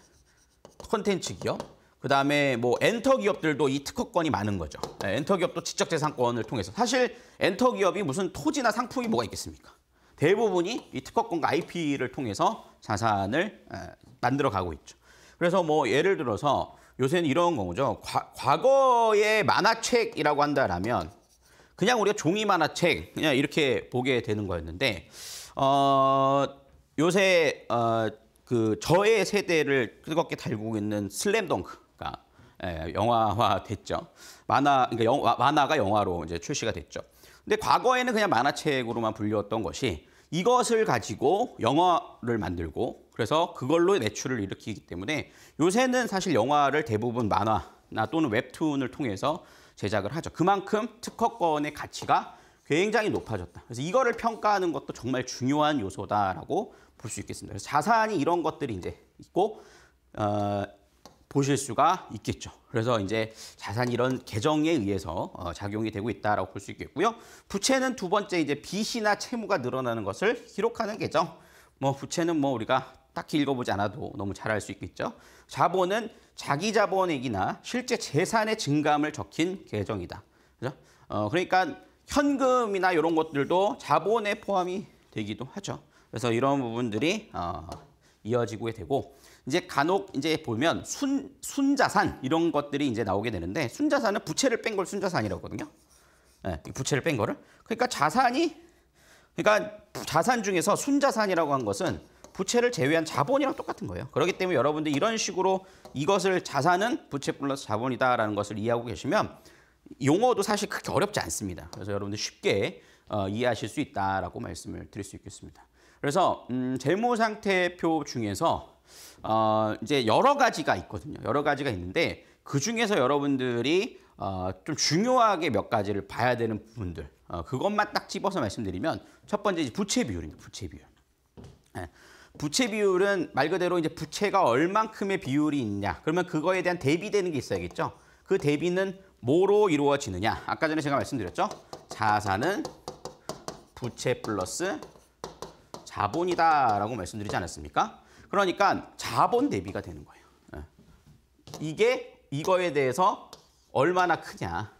컨텐츠 기업 그다음에 뭐 엔터 기업들도 이 특허권이 많은 거죠. 네, 엔터 기업도 지적 재산권을 통해서 사실 엔터 기업이 무슨 토지나 상품이 뭐가 있겠습니까? 대부분이 이 특허권과 IP를 통해서 자산을 만들어 가고 있죠. 그래서 뭐 예를 들어서 요새는 이런 경우죠. 과, 거의 만화책이라고 한다라면 그냥 우리가 종이 만화책 그냥 이렇게 보게 되는 거였는데 어, 요새 어, 그 저의 세대를 뜨겁게 달고 있는 슬램덩크가 예, 영화화 됐죠. 만화 그러니까 영, 만화가 영화로 이제 출시가 됐죠. 근데 과거에는 그냥 만화책으로만 불렸던 것이 이것을 가지고 영화를 만들고 그래서 그걸로 매출을 일으키기 때문에 요새는 사실 영화를 대부분 만화나 또는 웹툰을 통해서 제작을 하죠. 그만큼 특허권의 가치가 굉장히 높아졌다. 그래서 이거를 평가하는 것도 정말 중요한 요소다라고 볼 수 있겠습니다. 자산이 이런 것들이 이제 있고 어, 보실 수가 있겠죠. 그래서 이제 자산 이런 계정에 의해서 어, 작용이 되고 있다라고 볼 수 있겠고요. 부채는 두 번째 이제 빚이나 채무가 늘어나는 것을 기록하는 계정뭐 부채는 뭐 우리가 딱히 읽어보지 않아도 너무 잘 알 수 있겠죠. 자본은 자기 자본액이나 실제 재산의 증감을 적힌 계정이다. 그죠? 어, 그러니까 현금이나 이런 것들도 자본에 포함이 되기도 하죠. 그래서 이런 부분들이 어, 이어지고 되고 이제 간혹 이제 보면 순 순자산 이런 것들이 이제 나오게 되는데 순자산은 부채를 뺀 걸 순자산이라고 하거든요. 네, 부채를 뺀 거를. 그러니까 자산이 그러니까 자산 중에서 순자산이라고 한 것은 부채를 제외한 자본이랑 똑같은 거예요. 그렇기 때문에 여러분들 이런 식으로 이것을 자산은 부채 플러스 자본이다라는 것을 이해하고 계시면 용어도 사실 그렇게 어렵지 않습니다. 그래서 여러분들 쉽게 어, 이해하실 수 있다라고 말씀을 드릴 수 있겠습니다. 그래서 음, 제모 상태표 중에서 어, 이제 여러 가지가 있거든요. 여러 가지가 있는데 그 중에서 여러분들이 어, 좀 중요하게 몇 가지를 봐야 되는 부분들 어, 그것만 딱 집어서 말씀드리면 첫 번째 이제 부채 비율입니다. 부채 비율. 네. 부채 비율은 말 그대로 이제 부채가 얼만큼의 비율이 있냐. 그러면 그거에 대한 대비되는 게 있어야겠죠. 그 대비는 뭐로 이루어지느냐? 아까 전에 제가 말씀드렸죠? 자산은 부채 플러스 자본이다 라고 말씀드리지 않았습니까? 그러니까 자본 대비가 되는 거예요. 예. 이게 이거에 대해서 얼마나 크냐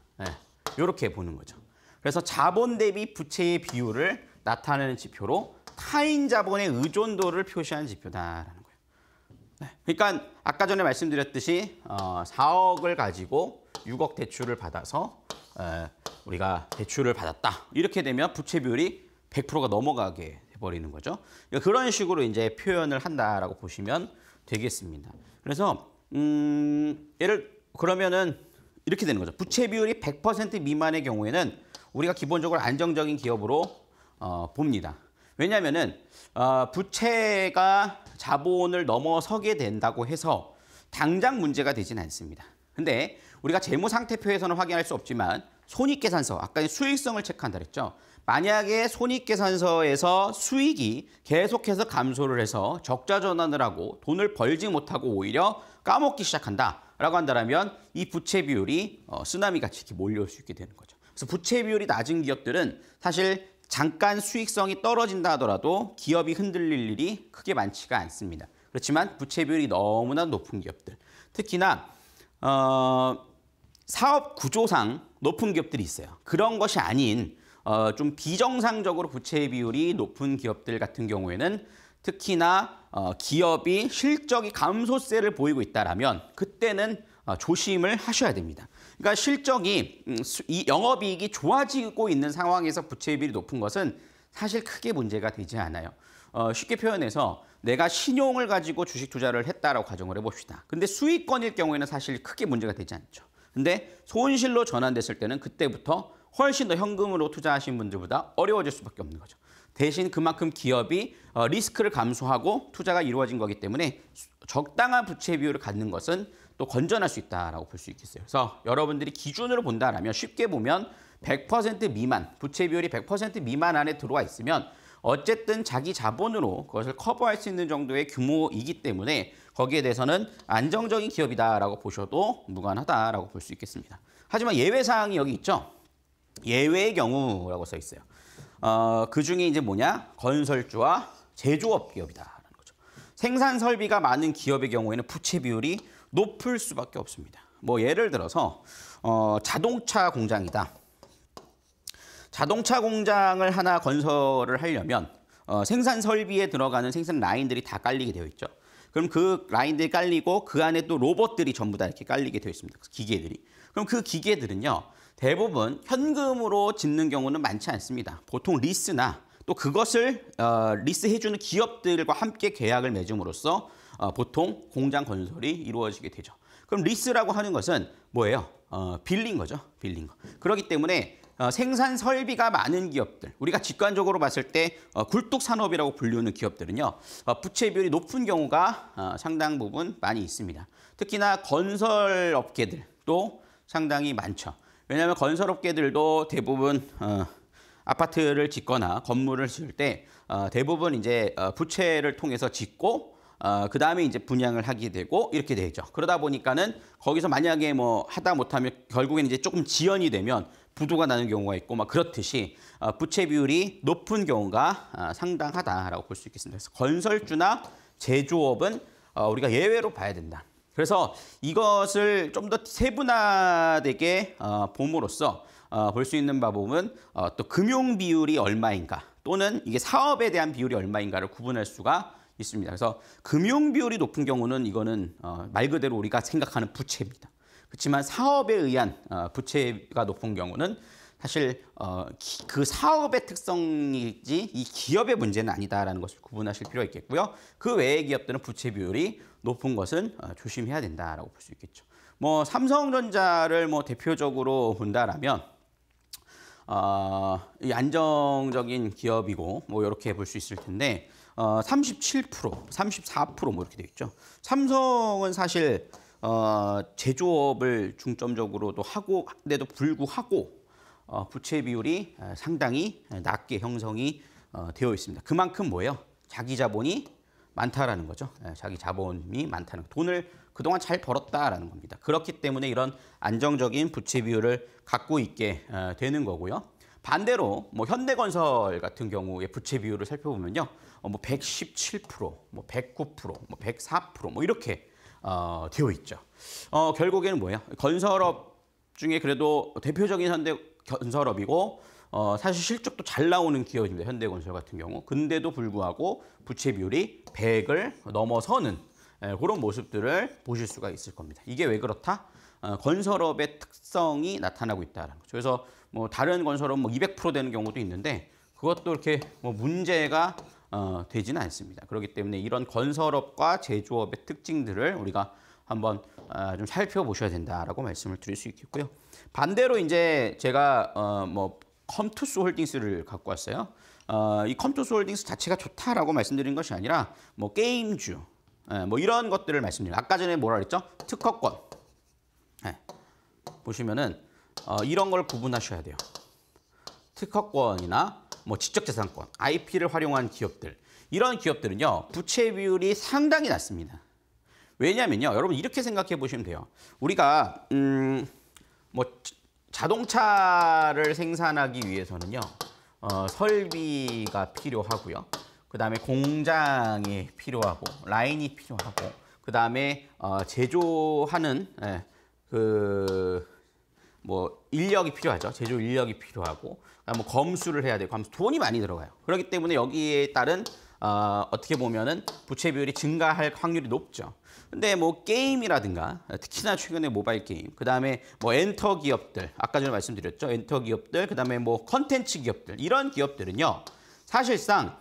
이렇게 예. 보는 거죠. 그래서 자본 대비 부채의 비율을 나타내는 지표로 타인 자본의 의존도를 표시하는 지표다라는 거예요. 네. 그러니까 아까 전에 말씀드렸듯이 4억을 어, 가지고 6억 대출을 받아서 우리가 대출을 받았다. 이렇게 되면 부채 비율이 100%가 넘어가게 해버리는 거죠. 그러니까 그런 식으로 이제 표현을 한다라고 보시면 되겠습니다. 그래서 음, 예를 그러면은 이렇게 되는 거죠. 부채 비율이 100% 미만의 경우에는 우리가 기본적으로 안정적인 기업으로 어, 봅니다. 왜냐하면은 어, 부채가 자본을 넘어서게 된다고 해서 당장 문제가 되진 않습니다. 근데 우리가 재무상태표에서는 확인할 수 없지만 손익계산서, 아까 수익성을 체크한다 그랬죠. 만약에 손익계산서에서 수익이 계속해서 감소를 해서 적자 전환을 하고 돈을 벌지 못하고 오히려 까먹기 시작한다라고 한다면 이 부채 비율이 어, 쓰나미같이 이렇게 몰려올 수 있게 되는 거죠. 그래서 부채 비율이 낮은 기업들은 사실 잠깐 수익성이 떨어진다 하더라도 기업이 흔들릴 일이 크게 많지가 않습니다. 그렇지만 부채 비율이 너무나 높은 기업들, 특히나 어, 사업 구조상 높은 기업들이 있어요. 그런 것이 아닌 어, 좀 비정상적으로 부채 비율이 높은 기업들 같은 경우에는 특히나 어, 기업이 실적이 감소세를 보이고 있다라면 그때는 어, 조심을 하셔야 됩니다. 그러니까 실적이 음, 수, 이 영업이익이 좋아지고 있는 상황에서 부채 비율이 높은 것은 사실 크게 문제가 되지 않아요. 어, 쉽게 표현해서 내가 신용을 가지고 주식 투자를 했다라고 가정을 해봅시다. 근데 수익권일 경우에는 사실 크게 문제가 되지 않죠. 근데 손실로 전환됐을 때는 그때부터 훨씬 더 현금으로 투자하신 분들보다 어려워질 수밖에 없는 거죠. 대신 그만큼 기업이 어, 리스크를 감수하고 투자가 이루어진 거기 때문에 적당한 부채 비율을 갖는 것은 또 건전할 수 있다라고 볼 수 있겠어요. 그래서 여러분들이 기준으로 본다라면 쉽게 보면 100% 미만, 부채 비율이 100% 미만 안에 들어와 있으면 어쨌든 자기 자본으로 그것을 커버할 수 있는 정도의 규모이기 때문에 거기에 대해서는 안정적인 기업이다라고 보셔도 무관하다라고 볼 수 있겠습니다. 하지만 예외 사항이 여기 있죠. 예외의 경우라고 써 있어요. 어, 그 중에 이제 뭐냐? 건설주와 제조업 기업이다라는 거죠. 생산 설비가 많은 기업의 경우에는 부채 비율이 높을 수밖에 없습니다. 뭐 예를 들어서 어, 자동차 공장이다. 자동차 공장을 하나 건설을 하려면 어, 생산 설비에 들어가는 생산 라인들이 다 깔리게 되어 있죠. 그럼 그 라인들이 깔리고 그 안에 또 로봇들이 전부 다 이렇게 깔리게 되어 있습니다. 그 기계들이. 그럼 그 기계들은요. 대부분 현금으로 짓는 경우는 많지 않습니다. 보통 리스나 또 그것을 어, 리스해주는 기업들과 함께 계약을 맺음으로써 어, 보통 공장 건설이 이루어지게 되죠. 그럼 리스라고 하는 것은 뭐예요? 어, 빌린 거죠. 빌린 거. 그렇기 때문에 어, 생산 설비가 많은 기업들, 우리가 직관적으로 봤을 때 어, 굴뚝 산업이라고 불리는 우기업들은요 어, 부채 비율이 높은 경우가 상당 부분 많이 있습니다. 특히나 건설 업계들도 상당히 많죠. 왜냐하면 건설 업계들도 대부분 아파트를 짓거나 건물을 지을 때 대부분 이제 부채를 통해서 짓고 그 다음에 이제 분양을 하게 되고 이렇게 되죠. 그러다 보니까는 거기서 만약에 뭐 하다 못하면 결국엔 이제 조금 지연이 되면 부도가 나는 경우가 있고 막 그렇듯이 아, 부채 비율이 높은 경우가 아, 상당하다라고 볼 수 있겠습니다. 그래서 건설주나 제조업은 아, 우리가 예외로 봐야 된다. 그래서 이것을 좀 더 세분화되게 어, 봄으로써 어, 볼수 있는 방법은 어, 또 금융 비율이 얼마인가 또는 이게 사업에 대한 비율이 얼마인가를 구분할 수가 있습니다. 그래서 금융 비율이 높은 경우는 이거는 말 그대로 우리가 생각하는 부채입니다. 그렇지만 사업에 의한 어, 부채가 높은 경우는 사실 어, 그 사업의 특성이지 이 기업의 문제는 아니다라는 것을 구분하실 필요가 있겠고요. 그 외의 기업들은 부채 비율이 높은 것은 어, 조심해야 된다라고 볼 수 있겠죠. 뭐 삼성전자를 뭐 대표적으로 본다라면 어, 이 안정적인 기업이고 뭐 이렇게 볼 수 있을 텐데 어, 37%, 34%뭐 이렇게 되어 있죠. 삼성은 사실 어, 제조업을 중점적으로도 하고 근데도 불구하고 어, 부채 비율이 어, 상당히 낮게 형성이 어, 되어 있습니다. 그만큼 뭐예요? 자기 자본이 많다라는 거죠. 예, 자기 자본이 많다는 돈을 그동안 잘 벌었다라는 겁니다. 그렇기 때문에 이런 안정적인 부채 비율을 갖고 있게 어, 되는 거고요. 반대로 뭐 현대건설 같은 경우에 부채 비율을 살펴보면요. 어, 뭐 117%, 뭐 109%, 뭐 104%뭐 이렇게 어, 되어 있죠. 어, 결국에는 뭐예요? 건설업 중에 그래도 대표적인 현대 건설업이고 어, 사실 실적도 잘 나오는 기업입니다. 현대건설 같은 경우. 근데도 불구하고 부채 비율이 100을 넘어서는 에, 예, 그런 모습들을 보실 수가 있을 겁니다. 이게 왜 그렇다? 어, 건설업의 특성이 나타나고 있다는 거죠. 그래서 뭐 다른 건설업 뭐200% 되는 경우도 있는데 그것도 이렇게 뭐 문제가 어, 되지는 않습니다. 그렇기 때문에 이런 건설업과 제조업의 특징들을 우리가 한번 아, 좀 살펴보셔야 된다라고 말씀을 드릴 수 있겠고요. 반대로 이제 제가 어, 뭐 컴투스 홀딩스를 갖고 왔어요. 어, 이 컴투스 홀딩스 자체가 좋다라고 말씀드린 것이 아니라 뭐 게임주, 예, 뭐 이런 것들을 말씀드려 아까 전에 뭐라 그랬죠? 특허권. 예, 보시면은 어, 이런 걸 구분하셔야 돼요. 특허권이나 뭐 지적재산권, IP를 활용한 기업들 이런 기업들은요 부채 비율이 상당히 낮습니다. 왜냐면요 여러분 이렇게 생각해 보시면 돼요. 우리가 음 뭐 자동차를 생산하기 위해서는요 어, 설비가 필요하고요. 그 다음에 공장이 필요하고 라인이 필요하고 그 다음에 어, 제조하는 예, 그뭐 인력이 필요하죠. 제조 인력이 필요하고 뭐 검수를 해야 돼요. 검수 돈이 많이 들어가요. 그렇기 때문에 여기에 따른 어, 어떻게 보면은 부채 비율이 증가할 확률이 높죠. 근데 뭐 게임이라든가 특히나 최근에 모바일 게임, 그 다음에 뭐 엔터 기업들, 아까 전에 말씀드렸죠. 엔터 기업들, 그 다음에 뭐 컨텐츠 기업들 이런 기업들은요. 사실상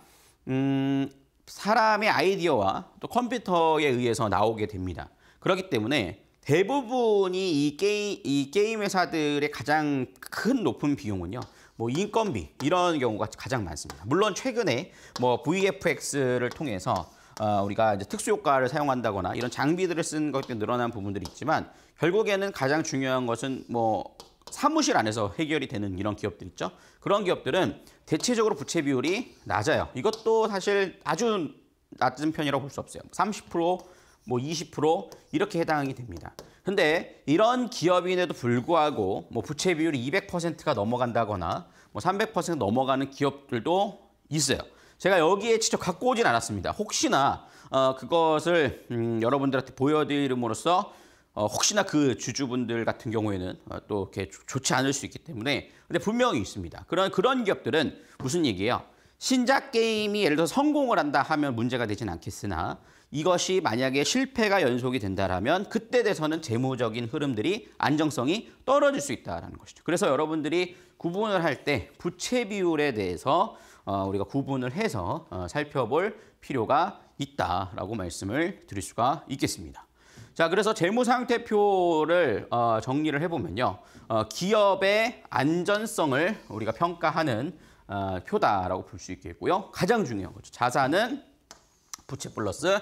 음, 사람의 아이디어와 또 컴퓨터에 의해서 나오게 됩니다. 그렇기 때문에 대부분이 이 게임 이 게임 회사들의 가장 큰 높은 비용은요. 뭐 인건비 이런 경우가 가장 많습니다. 물론 최근에 뭐 VFX를 통해서 어, 우리가 이제 특수 효과를 사용한다거나 이런 장비들을 쓴 것도 늘어난 부분들이 있지만 결국에는 가장 중요한 것은 뭐 사무실 안에서 해결이 되는 이런 기업들 있죠. 그런 기업들은 대체적으로 부채 비율이 낮아요. 이것도 사실 아주 낮은 편이라고 볼 수 없어요. 30% 뭐20% 이렇게 해당이 됩니다. 근데 이런 기업인에도 불구하고 뭐 부채 비율이 200%가 넘어간다거나 뭐300% 넘어가는 기업들도 있어요. 제가 여기에 직접 갖고 오진 않았습니다. 혹시나 어, 그것을 음, 여러분들한테 보여드림으로써 어, 혹시나 그 주주분들 같은 경우에는 어, 또 이렇게 좋지 않을 수 있기 때문에 근데 분명히 있습니다. 그런 그런 기업들은 무슨 얘기예요? 신작 게임이 예를 들어 성공을 한다 하면 문제가 되진 않겠으나 이것이 만약에 실패가 연속이 된다라면 그때 돼서는 재무적인 흐름들이 안정성이 떨어질 수 있다라는 것이죠. 그래서 여러분들이 구분을 할 때 부채 비율에 대해서 어, 우리가 구분을 해서 어, 살펴볼 필요가 있다라고 말씀을 드릴 수가 있겠습니다. 자, 그래서 재무상태표를 어, 정리를 해보면요. 기업의 안전성을 우리가 평가하는 표다라고 볼 수 있겠고요. 가장 중요한 거죠. 자산은 부채 플러스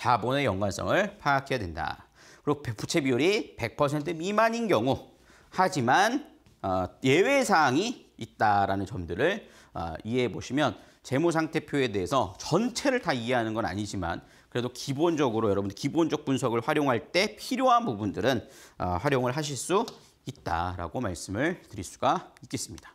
자본의 연관성을 파악해야 된다. 그리고 부채 비율이 100% 미만인 경우 하지만 어, 예외 사항이 있다라는 점들을 어, 이해해 보시면 재무상태표에 대해서 전체를 다 이해하는 건 아니지만 그래도 기본적으로 여러분들 기본적 분석을 활용할 때 필요한 부분들은 어, 활용을 하실 수 있다라고 말씀을 드릴 수가 있겠습니다.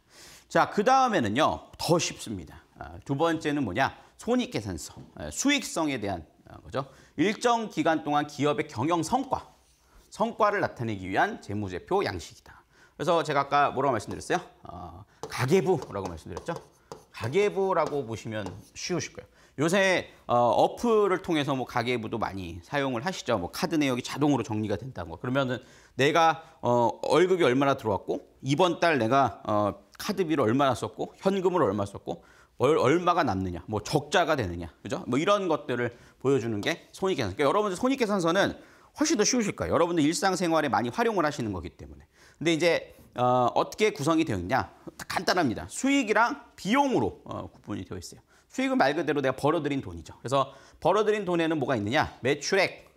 자, 그 다음에는요. 더 쉽습니다. 두 번째는 뭐냐? 손익계산서, 수익성에 대한 거죠. 아, 일정 기간 동안 기업의 경영 성과, 성과를 나타내기 위한 재무제표 양식이다. 그래서 제가 아까 뭐라고 말씀드렸어요? 어, 가계부라고 말씀드렸죠. 가계부라고 보시면 쉬우실 거예요. 요새 어, 플을 통해서 뭐 가계부도 많이 사용을 하시죠. 뭐 카드 내역이 자동으로 정리가 된다는 거. 그러면은 내가 어, 월급이 얼마나 들어왔고 이번 달 내가 어, 카드비를 얼마나 썼고 현금을 얼마 썼고 얼마가 남느냐, 뭐 적자가 되느냐, 그죠? 뭐 이런 것들을 보여주는 게 손익계산서. 그러니까 여러분들 손익계산서는 훨씬 더 쉬우실 거예요. 여러분들 일상생활에 많이 활용을 하시는 거기 때문에. 근데 이제 어, 어떻게 구성이 되어 있냐? 간단합니다. 수익이랑 비용으로 어, 구분이 되어 있어요. 수익은 말 그대로 내가 벌어들인 돈이죠. 그래서 벌어들인 돈에는 뭐가 있느냐? 매출액,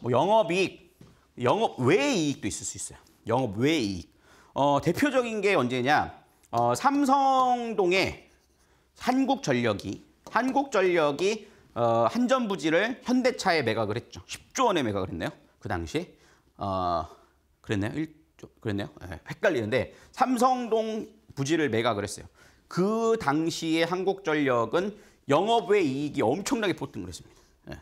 뭐 영업이익, 영업 외 이익도 있을 수 있어요. 영업 외 이익. 어, 대표적인 게 언제냐? 어, 삼성동에 한국전력이 한국전력이 어, 한전 부지를 현대차에 매각을 했죠. 10조 원에 매각을 했네요. 그 당시 어, 그랬나요? 1조 그랬네요. 네, 헷갈리는데 삼성동 부지를 매각을 했어요. 그 당시에 한국전력은 영업외 이익이 엄청나게 폭등을 했습니다. 네.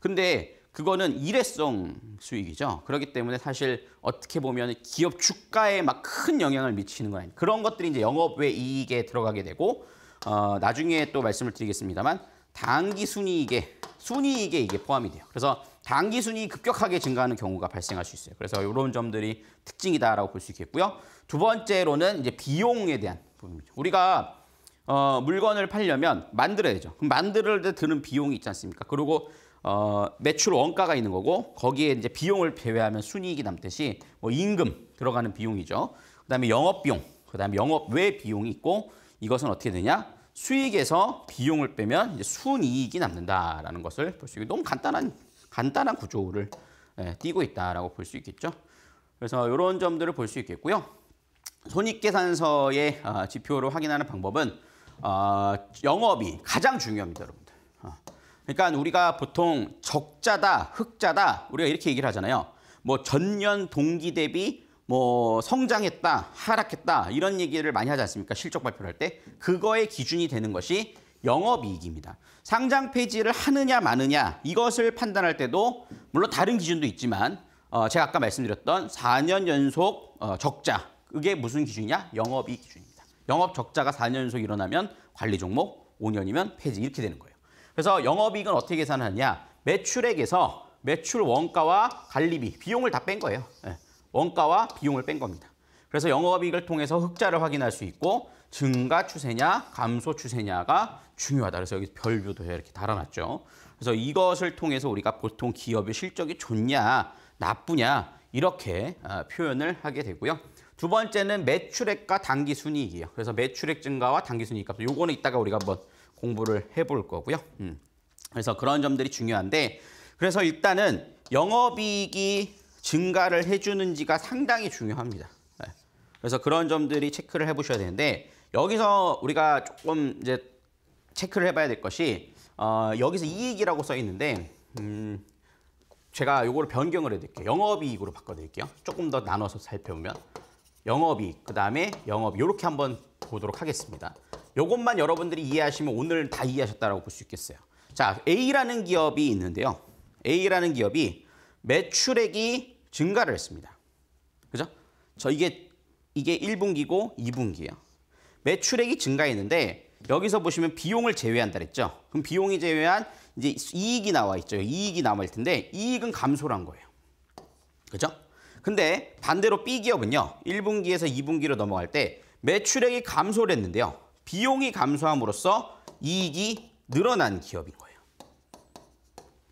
근데 그거는 일회성 수익이죠. 그렇기 때문에 사실 어떻게 보면 기업 주가에 막 큰 영향을 미치는 거 아니에요. 그런 것들이 이제 영업외 이익에 들어가게 되고 어, 나중에 또 말씀을 드리겠습니다만 당기 순이익에 순이익에 이게 포함이 돼요. 그래서 당기 순이 익 급격하게 증가하는 경우가 발생할 수 있어요. 그래서 이런 점들이 특징이다라고 볼 수 있겠고요. 두 번째로는 이제 비용에 대한 부분이죠. 우리가 어, 물건을 팔려면 만들어야죠. 그럼 만들 을때 드는 비용이 있지 않습니까? 그리고 어, 매출 원가가 있는 거고 거기에 이제 비용을 배회하면 순이익이 남듯이 뭐 임금 들어가는 비용이죠. 그다음에 영업 비용, 그다음에 영업 외 비용이 있고 이것은 어떻게 되냐? 수익에서 비용을 빼면 이제 순이익이 남는다라는 것을 볼 수 있고 너무 간단한 간단한 구조를 예, 띄고 있다라고 볼 수 있겠죠. 그래서 이런 점들을 볼 수 있겠고요. 손익계산서의 어, 지표로 확인하는 방법은 어, 영업이 가장 중요합니다, 여러분들. 어. 그러니까 우리가 보통 적자다, 흑자다 우리가 이렇게 얘기를 하잖아요. 뭐 전년 동기 대비 뭐 성장했다, 하락했다 이런 얘기를 많이 하지 않습니까? 실적 발표할때 그거의 기준이 되는 것이 영업이익입니다. 상장 폐지를 하느냐 마느냐 이것을 판단할 때도 물론 다른 기준도 있지만 어, 제가 아까 말씀드렸던 4년 연속 어, 적자 그게 무슨 기준이냐? 영업이익 기준입니다. 영업 적자가 4년 연속 일어나면 관리 종목, 5년이면 폐지 이렇게 되는 거예요. 그래서 영업이익은 어떻게 계산하느냐? 매출액에서 매출 원가와 관리비, 비용을 다 뺀 거예요. 네. 원가와 비용을 뺀 겁니다. 그래서 영업이익을 통해서 흑자를 확인할 수 있고 증가 추세냐 감소 추세냐가 중요하다. 그래서 여기 별표도 이렇게 달아놨죠. 그래서 이것을 통해서 우리가 보통 기업의 실적이 좋냐 나쁘냐 이렇게 아, 표현을 하게 되고요. 두 번째는 매출액과 당기순이익이에요. 그래서 매출액 증가와 당기순이익값. 요거는 이따가 우리가 한번 공부를 해볼 거고요. 음. 그래서 그런 점들이 중요한데 그래서 일단은 영업이익이 증가를 해주는지가 상당히 중요합니다. 네. 그래서 그런 점들이 체크를 해보셔야 되는데 여기서 우리가 조금 이제 체크를 해봐야 될 것이 어, 여기서 이익이라고 써 있는데 음, 제가 이거를 변경을 해드릴게요. 영업이익으로 바꿔드릴게요. 조금 더 나눠서 살펴보면 영업이익, 그 다음에 영업 이렇게 한번 보도록 하겠습니다. 이것만 여러분들이 이해하시면 오늘 다 이해하셨다고 볼 수 있겠어요. 자, A라는 기업이 있는데요. A라는 기업이 매출액이 증가를 했습니다. 그죠? 저 이게 이게 1분기고 2분기예요. 매출액이 증가했는데 여기서 보시면 비용을 제외한다 그랬죠. 그럼 비용이 제외한 이제 이익이 나와 있죠. 이익이 남을 텐데 이익은 감소란 거예요. 그죠? 근데 반대로 B 기업은요. 1분기에서 2분기로 넘어갈 때 매출액이 감소를 했는데요. 비용이 감소함으로써 이익이 늘어난 기업인 거예요.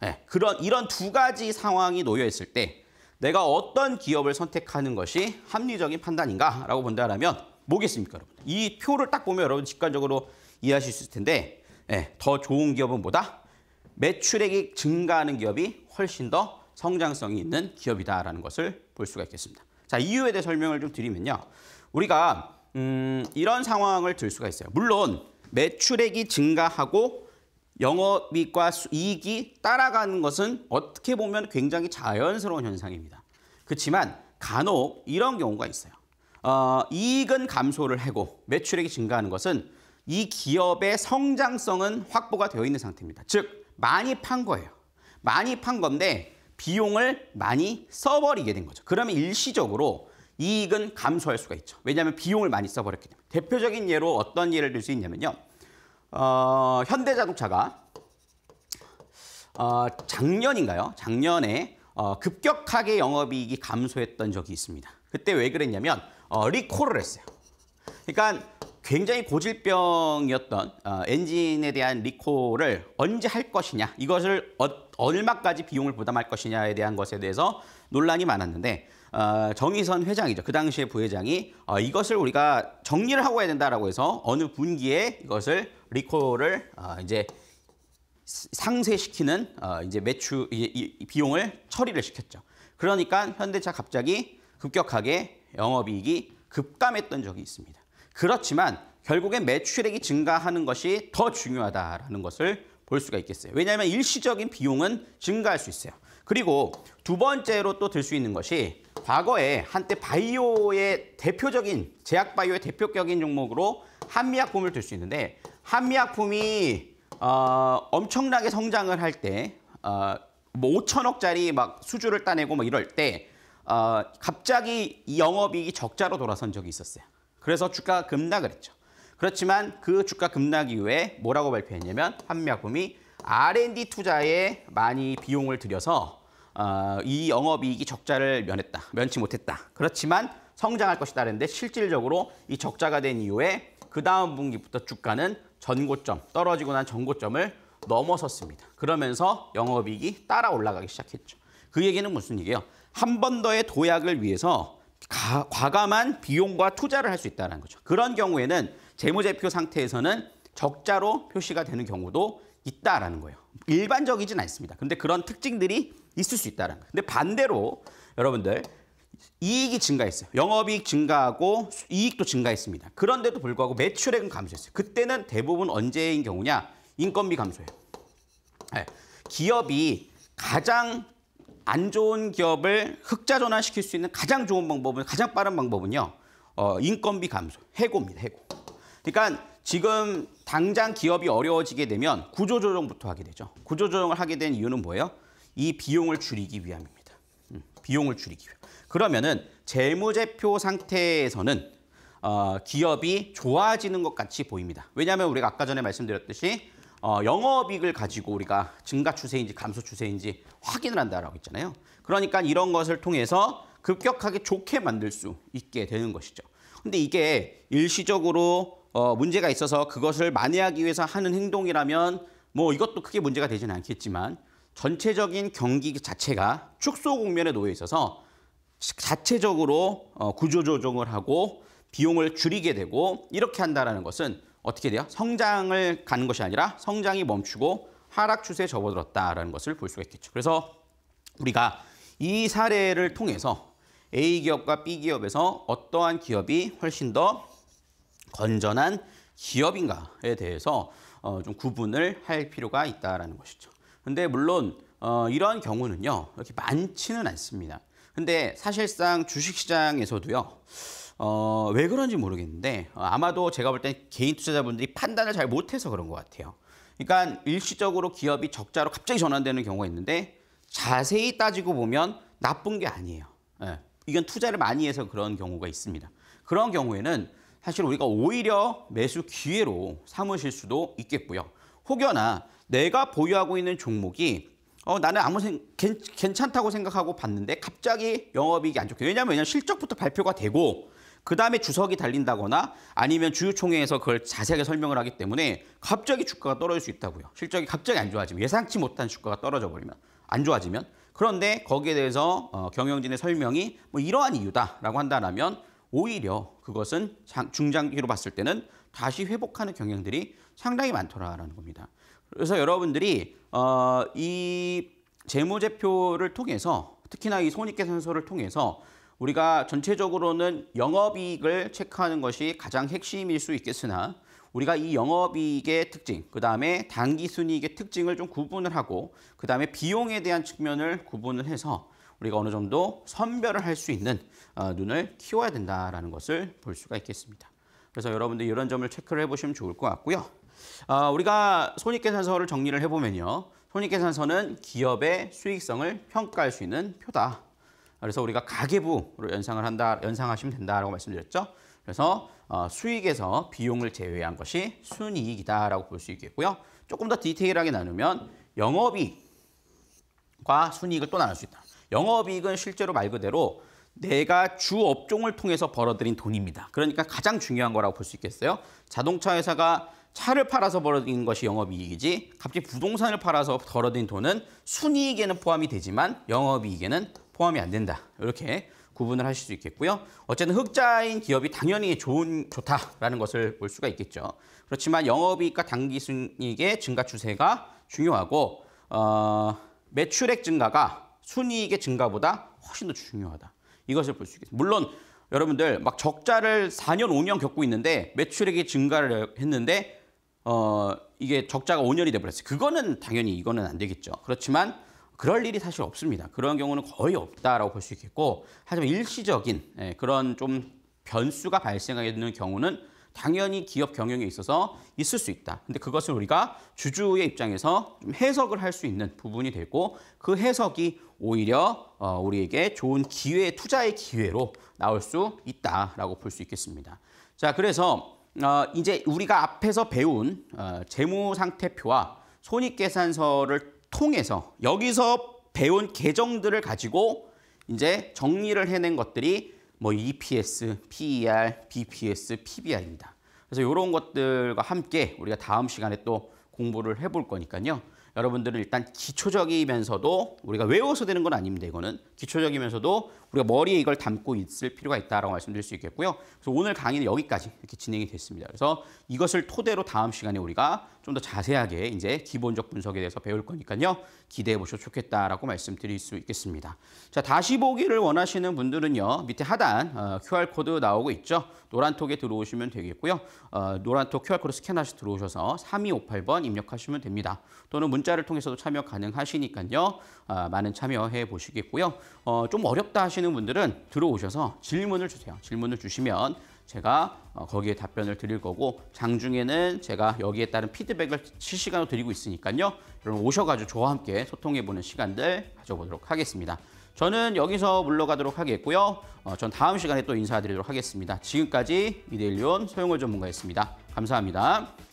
네, 그런 이런 두 가지 상황이 놓여 있을 때 내가 어떤 기업을 선택하는 것이 합리적인 판단인가라고 본다라면 뭐겠습니까, 여러분? 이 표를 딱 보면 여러분 직관적으로 이해하실 수 있을 텐데 예, 더 좋은 기업은 보다 매출액이 증가하는 기업이 훨씬 더 성장성이 있는 기업이다라는 것을 볼 수가 있겠습니다. 자, 이유에 대해 설명을 좀 드리면요. 우리가 음, 이런 상황을 들 수가 있어요. 물론 매출액이 증가하고 영업이익과 이익이 따라가는 것은 어떻게 보면 굉장히 자연스러운 현상입니다. 그렇지만 간혹 이런 경우가 있어요. 어, 이익은 감소를 하고 매출액이 증가하는 것은 이 기업의 성장성은 확보가 되어 있는 상태입니다. 즉 많이 판 거예요. 많이 판 건데 비용을 많이 써버리게 된 거죠. 그러면 일시적으로 이익은 감소할 수가 있죠. 왜냐하면 비용을 많이 써버렸기 때문에. 대표적인 예로 어떤 예를 들 수 있냐면요. 어, 현대자동차가 어, 작년인가요? 작년에 어, 급격하게 영업이익이 감소했던 적이 있습니다. 그때 왜 그랬냐면 어, 리콜을 했어요. 그러니까 굉장히 고질병이었던 어, 엔진에 대한 리콜을 언제 할 것이냐, 이것을 어, 얼마까지 비용을 부담할 것이냐에 대한 것에 대해서 논란이 많았는데 어, 정의선 회장이죠. 그당시에 부회장이 어, 이것을 우리가 정리를 하고 해야 된다라고 해서 어느 분기에 이것을 리콜을 어, 이제 상쇄시키는 어, 이제 매출 이, 이, 이 비용을 처리를 시켰죠. 그러니까 현대차 갑자기 급격하게 영업이익이 급감했던 적이 있습니다. 그렇지만 결국엔 매출액이 증가하는 것이 더 중요하다라는 것을 볼 수가 있겠어요. 왜냐하면 일시적인 비용은 증가할 수 있어요. 그리고 두 번째로 또 들 수 있는 것이 과거에 한때 바이오의 대표적인 제약 바이오의 대표적인 종목으로 한미약품을 들 수 있는데 한미약품이 어, 엄청나게 성장을 할때 어, 5천억짜리 뭐 막 수주를 따내고 막 뭐 이럴 때 어, 갑자기 영업이익이 적자로 돌아선 적이 있었어요. 그래서 주가 급락을 했죠. 그렇지만 그 주가 급락 이후에 뭐라고 발표했냐면 한미약품이 R&D 투자에 많이 비용을 들여서 어, 이 영업이익이 적자를 면했다, 면치 못했다. 그렇지만 성장할 것이다 는데 실질적으로 이 적자가 된 이후에 그 다음 분기부터 주가는 전고점, 떨어지고 난 전고점을 넘어섰습니다. 그러면서 영업이익이 따라 올라가기 시작했죠. 그 얘기는 무슨 얘기예요? 한 번 더의 도약을 위해서 가, 과감한 비용과 투자를 할 수 있다는 거죠. 그런 경우에는 재무제표 상태에서는 적자로 표시가 되는 경우도 있다라는 거예요. 일반적이진 않습니다. 근데 그런 특징들이 있을 수 있다는 거예요. 근데 반대로 여러분들 이익이 증가했어요. 영업이익 증가하고 이익도 증가했습니다. 그런데도 불구하고 매출액은 감소했어요. 그때는 대부분 언제인 경우냐? 인건비 감소예요. 네. 기업이 가장 안 좋은 기업을 흑자 전환시킬 수 있는 가장 좋은 방법은 가장 빠른 방법은요. 어, 인건비 감소, 해고입니다. 해고. 그러니까 지금 당장 기업이 어려워지게 되면 구조조정부터 하게 되죠. 구조조정을 하게 된 이유는 뭐예요? 이 비용을 줄이기 위함입니다. 음, 비용을 줄이기 위함. 그러면은 재무제표 상태에서는 어, 기업이 좋아지는 것 같이 보입니다. 왜냐하면 우리가 아까 전에 말씀드렸듯이 어, 영업이익을 가지고 우리가 증가 추세인지 감소 추세인지 확인을 한다라고 했잖아요. 그러니까 이런 것을 통해서 급격하게 좋게 만들 수 있게 되는 것이죠. 근데 이게 일시적으로 어, 문제가 있어서 그것을 만회하기 위해서 하는 행동이라면 뭐 이것도 크게 문제가 되지는 않겠지만 전체적인 경기 자체가 축소 국면에 놓여 있어서 자체적으로 어, 구조 조정을 하고 비용을 줄이게 되고 이렇게 한다는 것은 어떻게 돼요? 성장을 가는 것이 아니라 성장이 멈추고 하락 추세에 접어들었다라는 것을 볼 수가 있겠죠. 그래서 우리가 이 사례를 통해서 A 기업과 B 기업에서 어떠한 기업이 훨씬 더 건전한 기업인가에 대해서 어, 좀 구분을 할 필요가 있다라는 것이죠. 근데 물론 어, 이러한 경우는요 이렇게 많지는 않습니다. 근데 사실상 주식시장에서도요 어, 왜 그런지 모르겠는데 어, 아마도 제가 볼 땐 개인 투자자분들이 판단을 잘 못해서 그런 것 같아요. 그러니까 일시적으로 기업이 적자로 갑자기 전환되는 경우가 있는데 자세히 따지고 보면 나쁜 게 아니에요. 예. 이건 투자를 많이 해서 그런 경우가 있습니다. 그런 경우에는 사실 우리가 오히려 매수 기회로 삼으실 수도 있겠고요. 혹여나 내가 보유하고 있는 종목이 어, 나는 아무 생, 괜찮다고 생각하고 봤는데 갑자기 영업이익이 안 좋게 왜냐하면 왜냐면 실적부터 발표가 되고 그 다음에 주석이 달린다거나 아니면 주주총회에서 그걸 자세하게 설명을 하기 때문에 갑자기 주가가 떨어질 수 있다고요. 실적이 갑자기 안 좋아지면 예상치 못한 주가가 떨어져 버리면 안 좋아지면 그런데 거기에 대해서 어, 경영진의 설명이 뭐 이러한 이유다라고 한다면 오히려 그것은 중장기로 봤을 때는 다시 회복하는 경향들이 상당히 많더라라는 겁니다. 그래서 여러분들이 어, 이 재무제표를 통해서 특히나 이 손익계산서를 통해서 우리가 전체적으로는 영업이익을 체크하는 것이 가장 핵심일 수 있겠으나 우리가 이 영업이익의 특징, 그 다음에 단기순이익의 특징을 좀 구분을 하고 그 다음에 비용에 대한 측면을 구분을 해서 우리가 어느 정도 선별을 할 수 있는 어, 눈을 키워야 된다라는 것을 볼 수가 있겠습니다. 그래서 여러분들 이런 점을 체크를 해보시면 좋을 것 같고요. 어, 우리가 손익계산서를 정리를 해보면요. 손익계산서는 기업의 수익성을 평가할 수 있는 표다. 그래서 우리가 가계부로 연상을 한다, 연상하시면 된다라고 말씀드렸죠. 그래서 어, 수익에서 비용을 제외한 것이 순이익이다라고 볼 수 있겠고요. 조금 더 디테일하게 나누면 영업이익과 순이익을 또 나눌 수 있다. 영업이익은 실제로 말 그대로 내가 주 업종을 통해서 벌어들인 돈입니다. 그러니까 가장 중요한 거라고 볼 수 있겠어요. 자동차 회사가 차를 팔아서 벌어들인 것이 영업이익이지 갑자기 부동산을 팔아서 벌어들인 돈은 순이익에는 포함이 되지만 영업이익에는 포함이 안 된다. 이렇게 구분을 하실 수 있겠고요. 어쨌든 흑자인 기업이 당연히 좋은 좋다라는 것을 볼 수가 있겠죠. 그렇지만 영업이익과 당기순이익의 증가 추세가 중요하고 어, 매출액 증가가 순이익의 증가보다 훨씬 더 중요하다. 이것을 볼 수 있겠습니다. 물론 여러분들 막 적자를 4년, 5년 겪고 있는데 매출액이 증가를 했는데 어 이게 적자가 5년이 돼버렸어요. 그거는 당연히 이거는 안 되겠죠. 그렇지만 그럴 일이 사실 없습니다. 그런 경우는 거의 없다라고 볼 수 있겠고 하지만 일시적인 예, 그런 좀 변수가 발생하게 되는 경우는 당연히 기업 경영에 있어서 있을 수 있다. 근데 그것을 우리가 주주의 입장에서 좀 해석을 할 수 있는 부분이 되고 그 해석이 오히려 어, 우리에게 좋은 기회, 투자의 기회로 나올 수 있다라고 볼 수 있겠습니다. 자, 그래서 어, 이제 우리가 앞에서 배운 어, 재무상태표와 손익계산서를 통해서 여기서 배운 계정들을 가지고 이제 정리를 해낸 것들이 뭐 EPS, PER, BPS, PBR입니다. 그래서 이런 것들과 함께 우리가 다음 시간에 또 공부를 해볼 거니까요. 여러분들은 일단 기초적이면서도 우리가 외워서 되는 건 아닙니다. 이거는 기초적이면서도 우리가 머리에 이걸 담고 있을 필요가 있다라고 말씀드릴 수 있겠고요. 그래서 오늘 강의는 여기까지 이렇게 진행이 됐습니다. 그래서 이것을 토대로 다음 시간에 우리가 좀 더 자세하게 이제 기본적 분석에 대해서 배울 거니까요. 기대해 보셔도 좋겠다라고 말씀드릴 수 있겠습니다. 자, 다시 보기를 원하시는 분들은요. 밑에 하단 어, QR코드 나오고 있죠. 노란톡에 들어오시면 되겠고요. 어, 노란톡 QR코드 스캔하시 들어오셔서 3258번 입력하시면 됩니다. 또는 문자를 통해서도 참여 가능하시니까요. 어, 많은 참여해 보시겠고요. 어, 좀 어렵다 하시는 하시는 분들은 들어오셔서 질문을 주세요. 질문을 주시면 제가 어, 거기에 답변을 드릴 거고 장중에는 제가 여기에 따른 피드백을 실시간으로 드리고 있으니까요. 여러분 오셔가지고 저와 함께 소통해보는 시간들 가져보도록 하겠습니다. 저는 여기서 물러가도록 하겠고요. 어, 전 다음 시간에 또 인사드리도록 하겠습니다. 지금까지 미데일리온소형월 전문가였습니다. 감사합니다.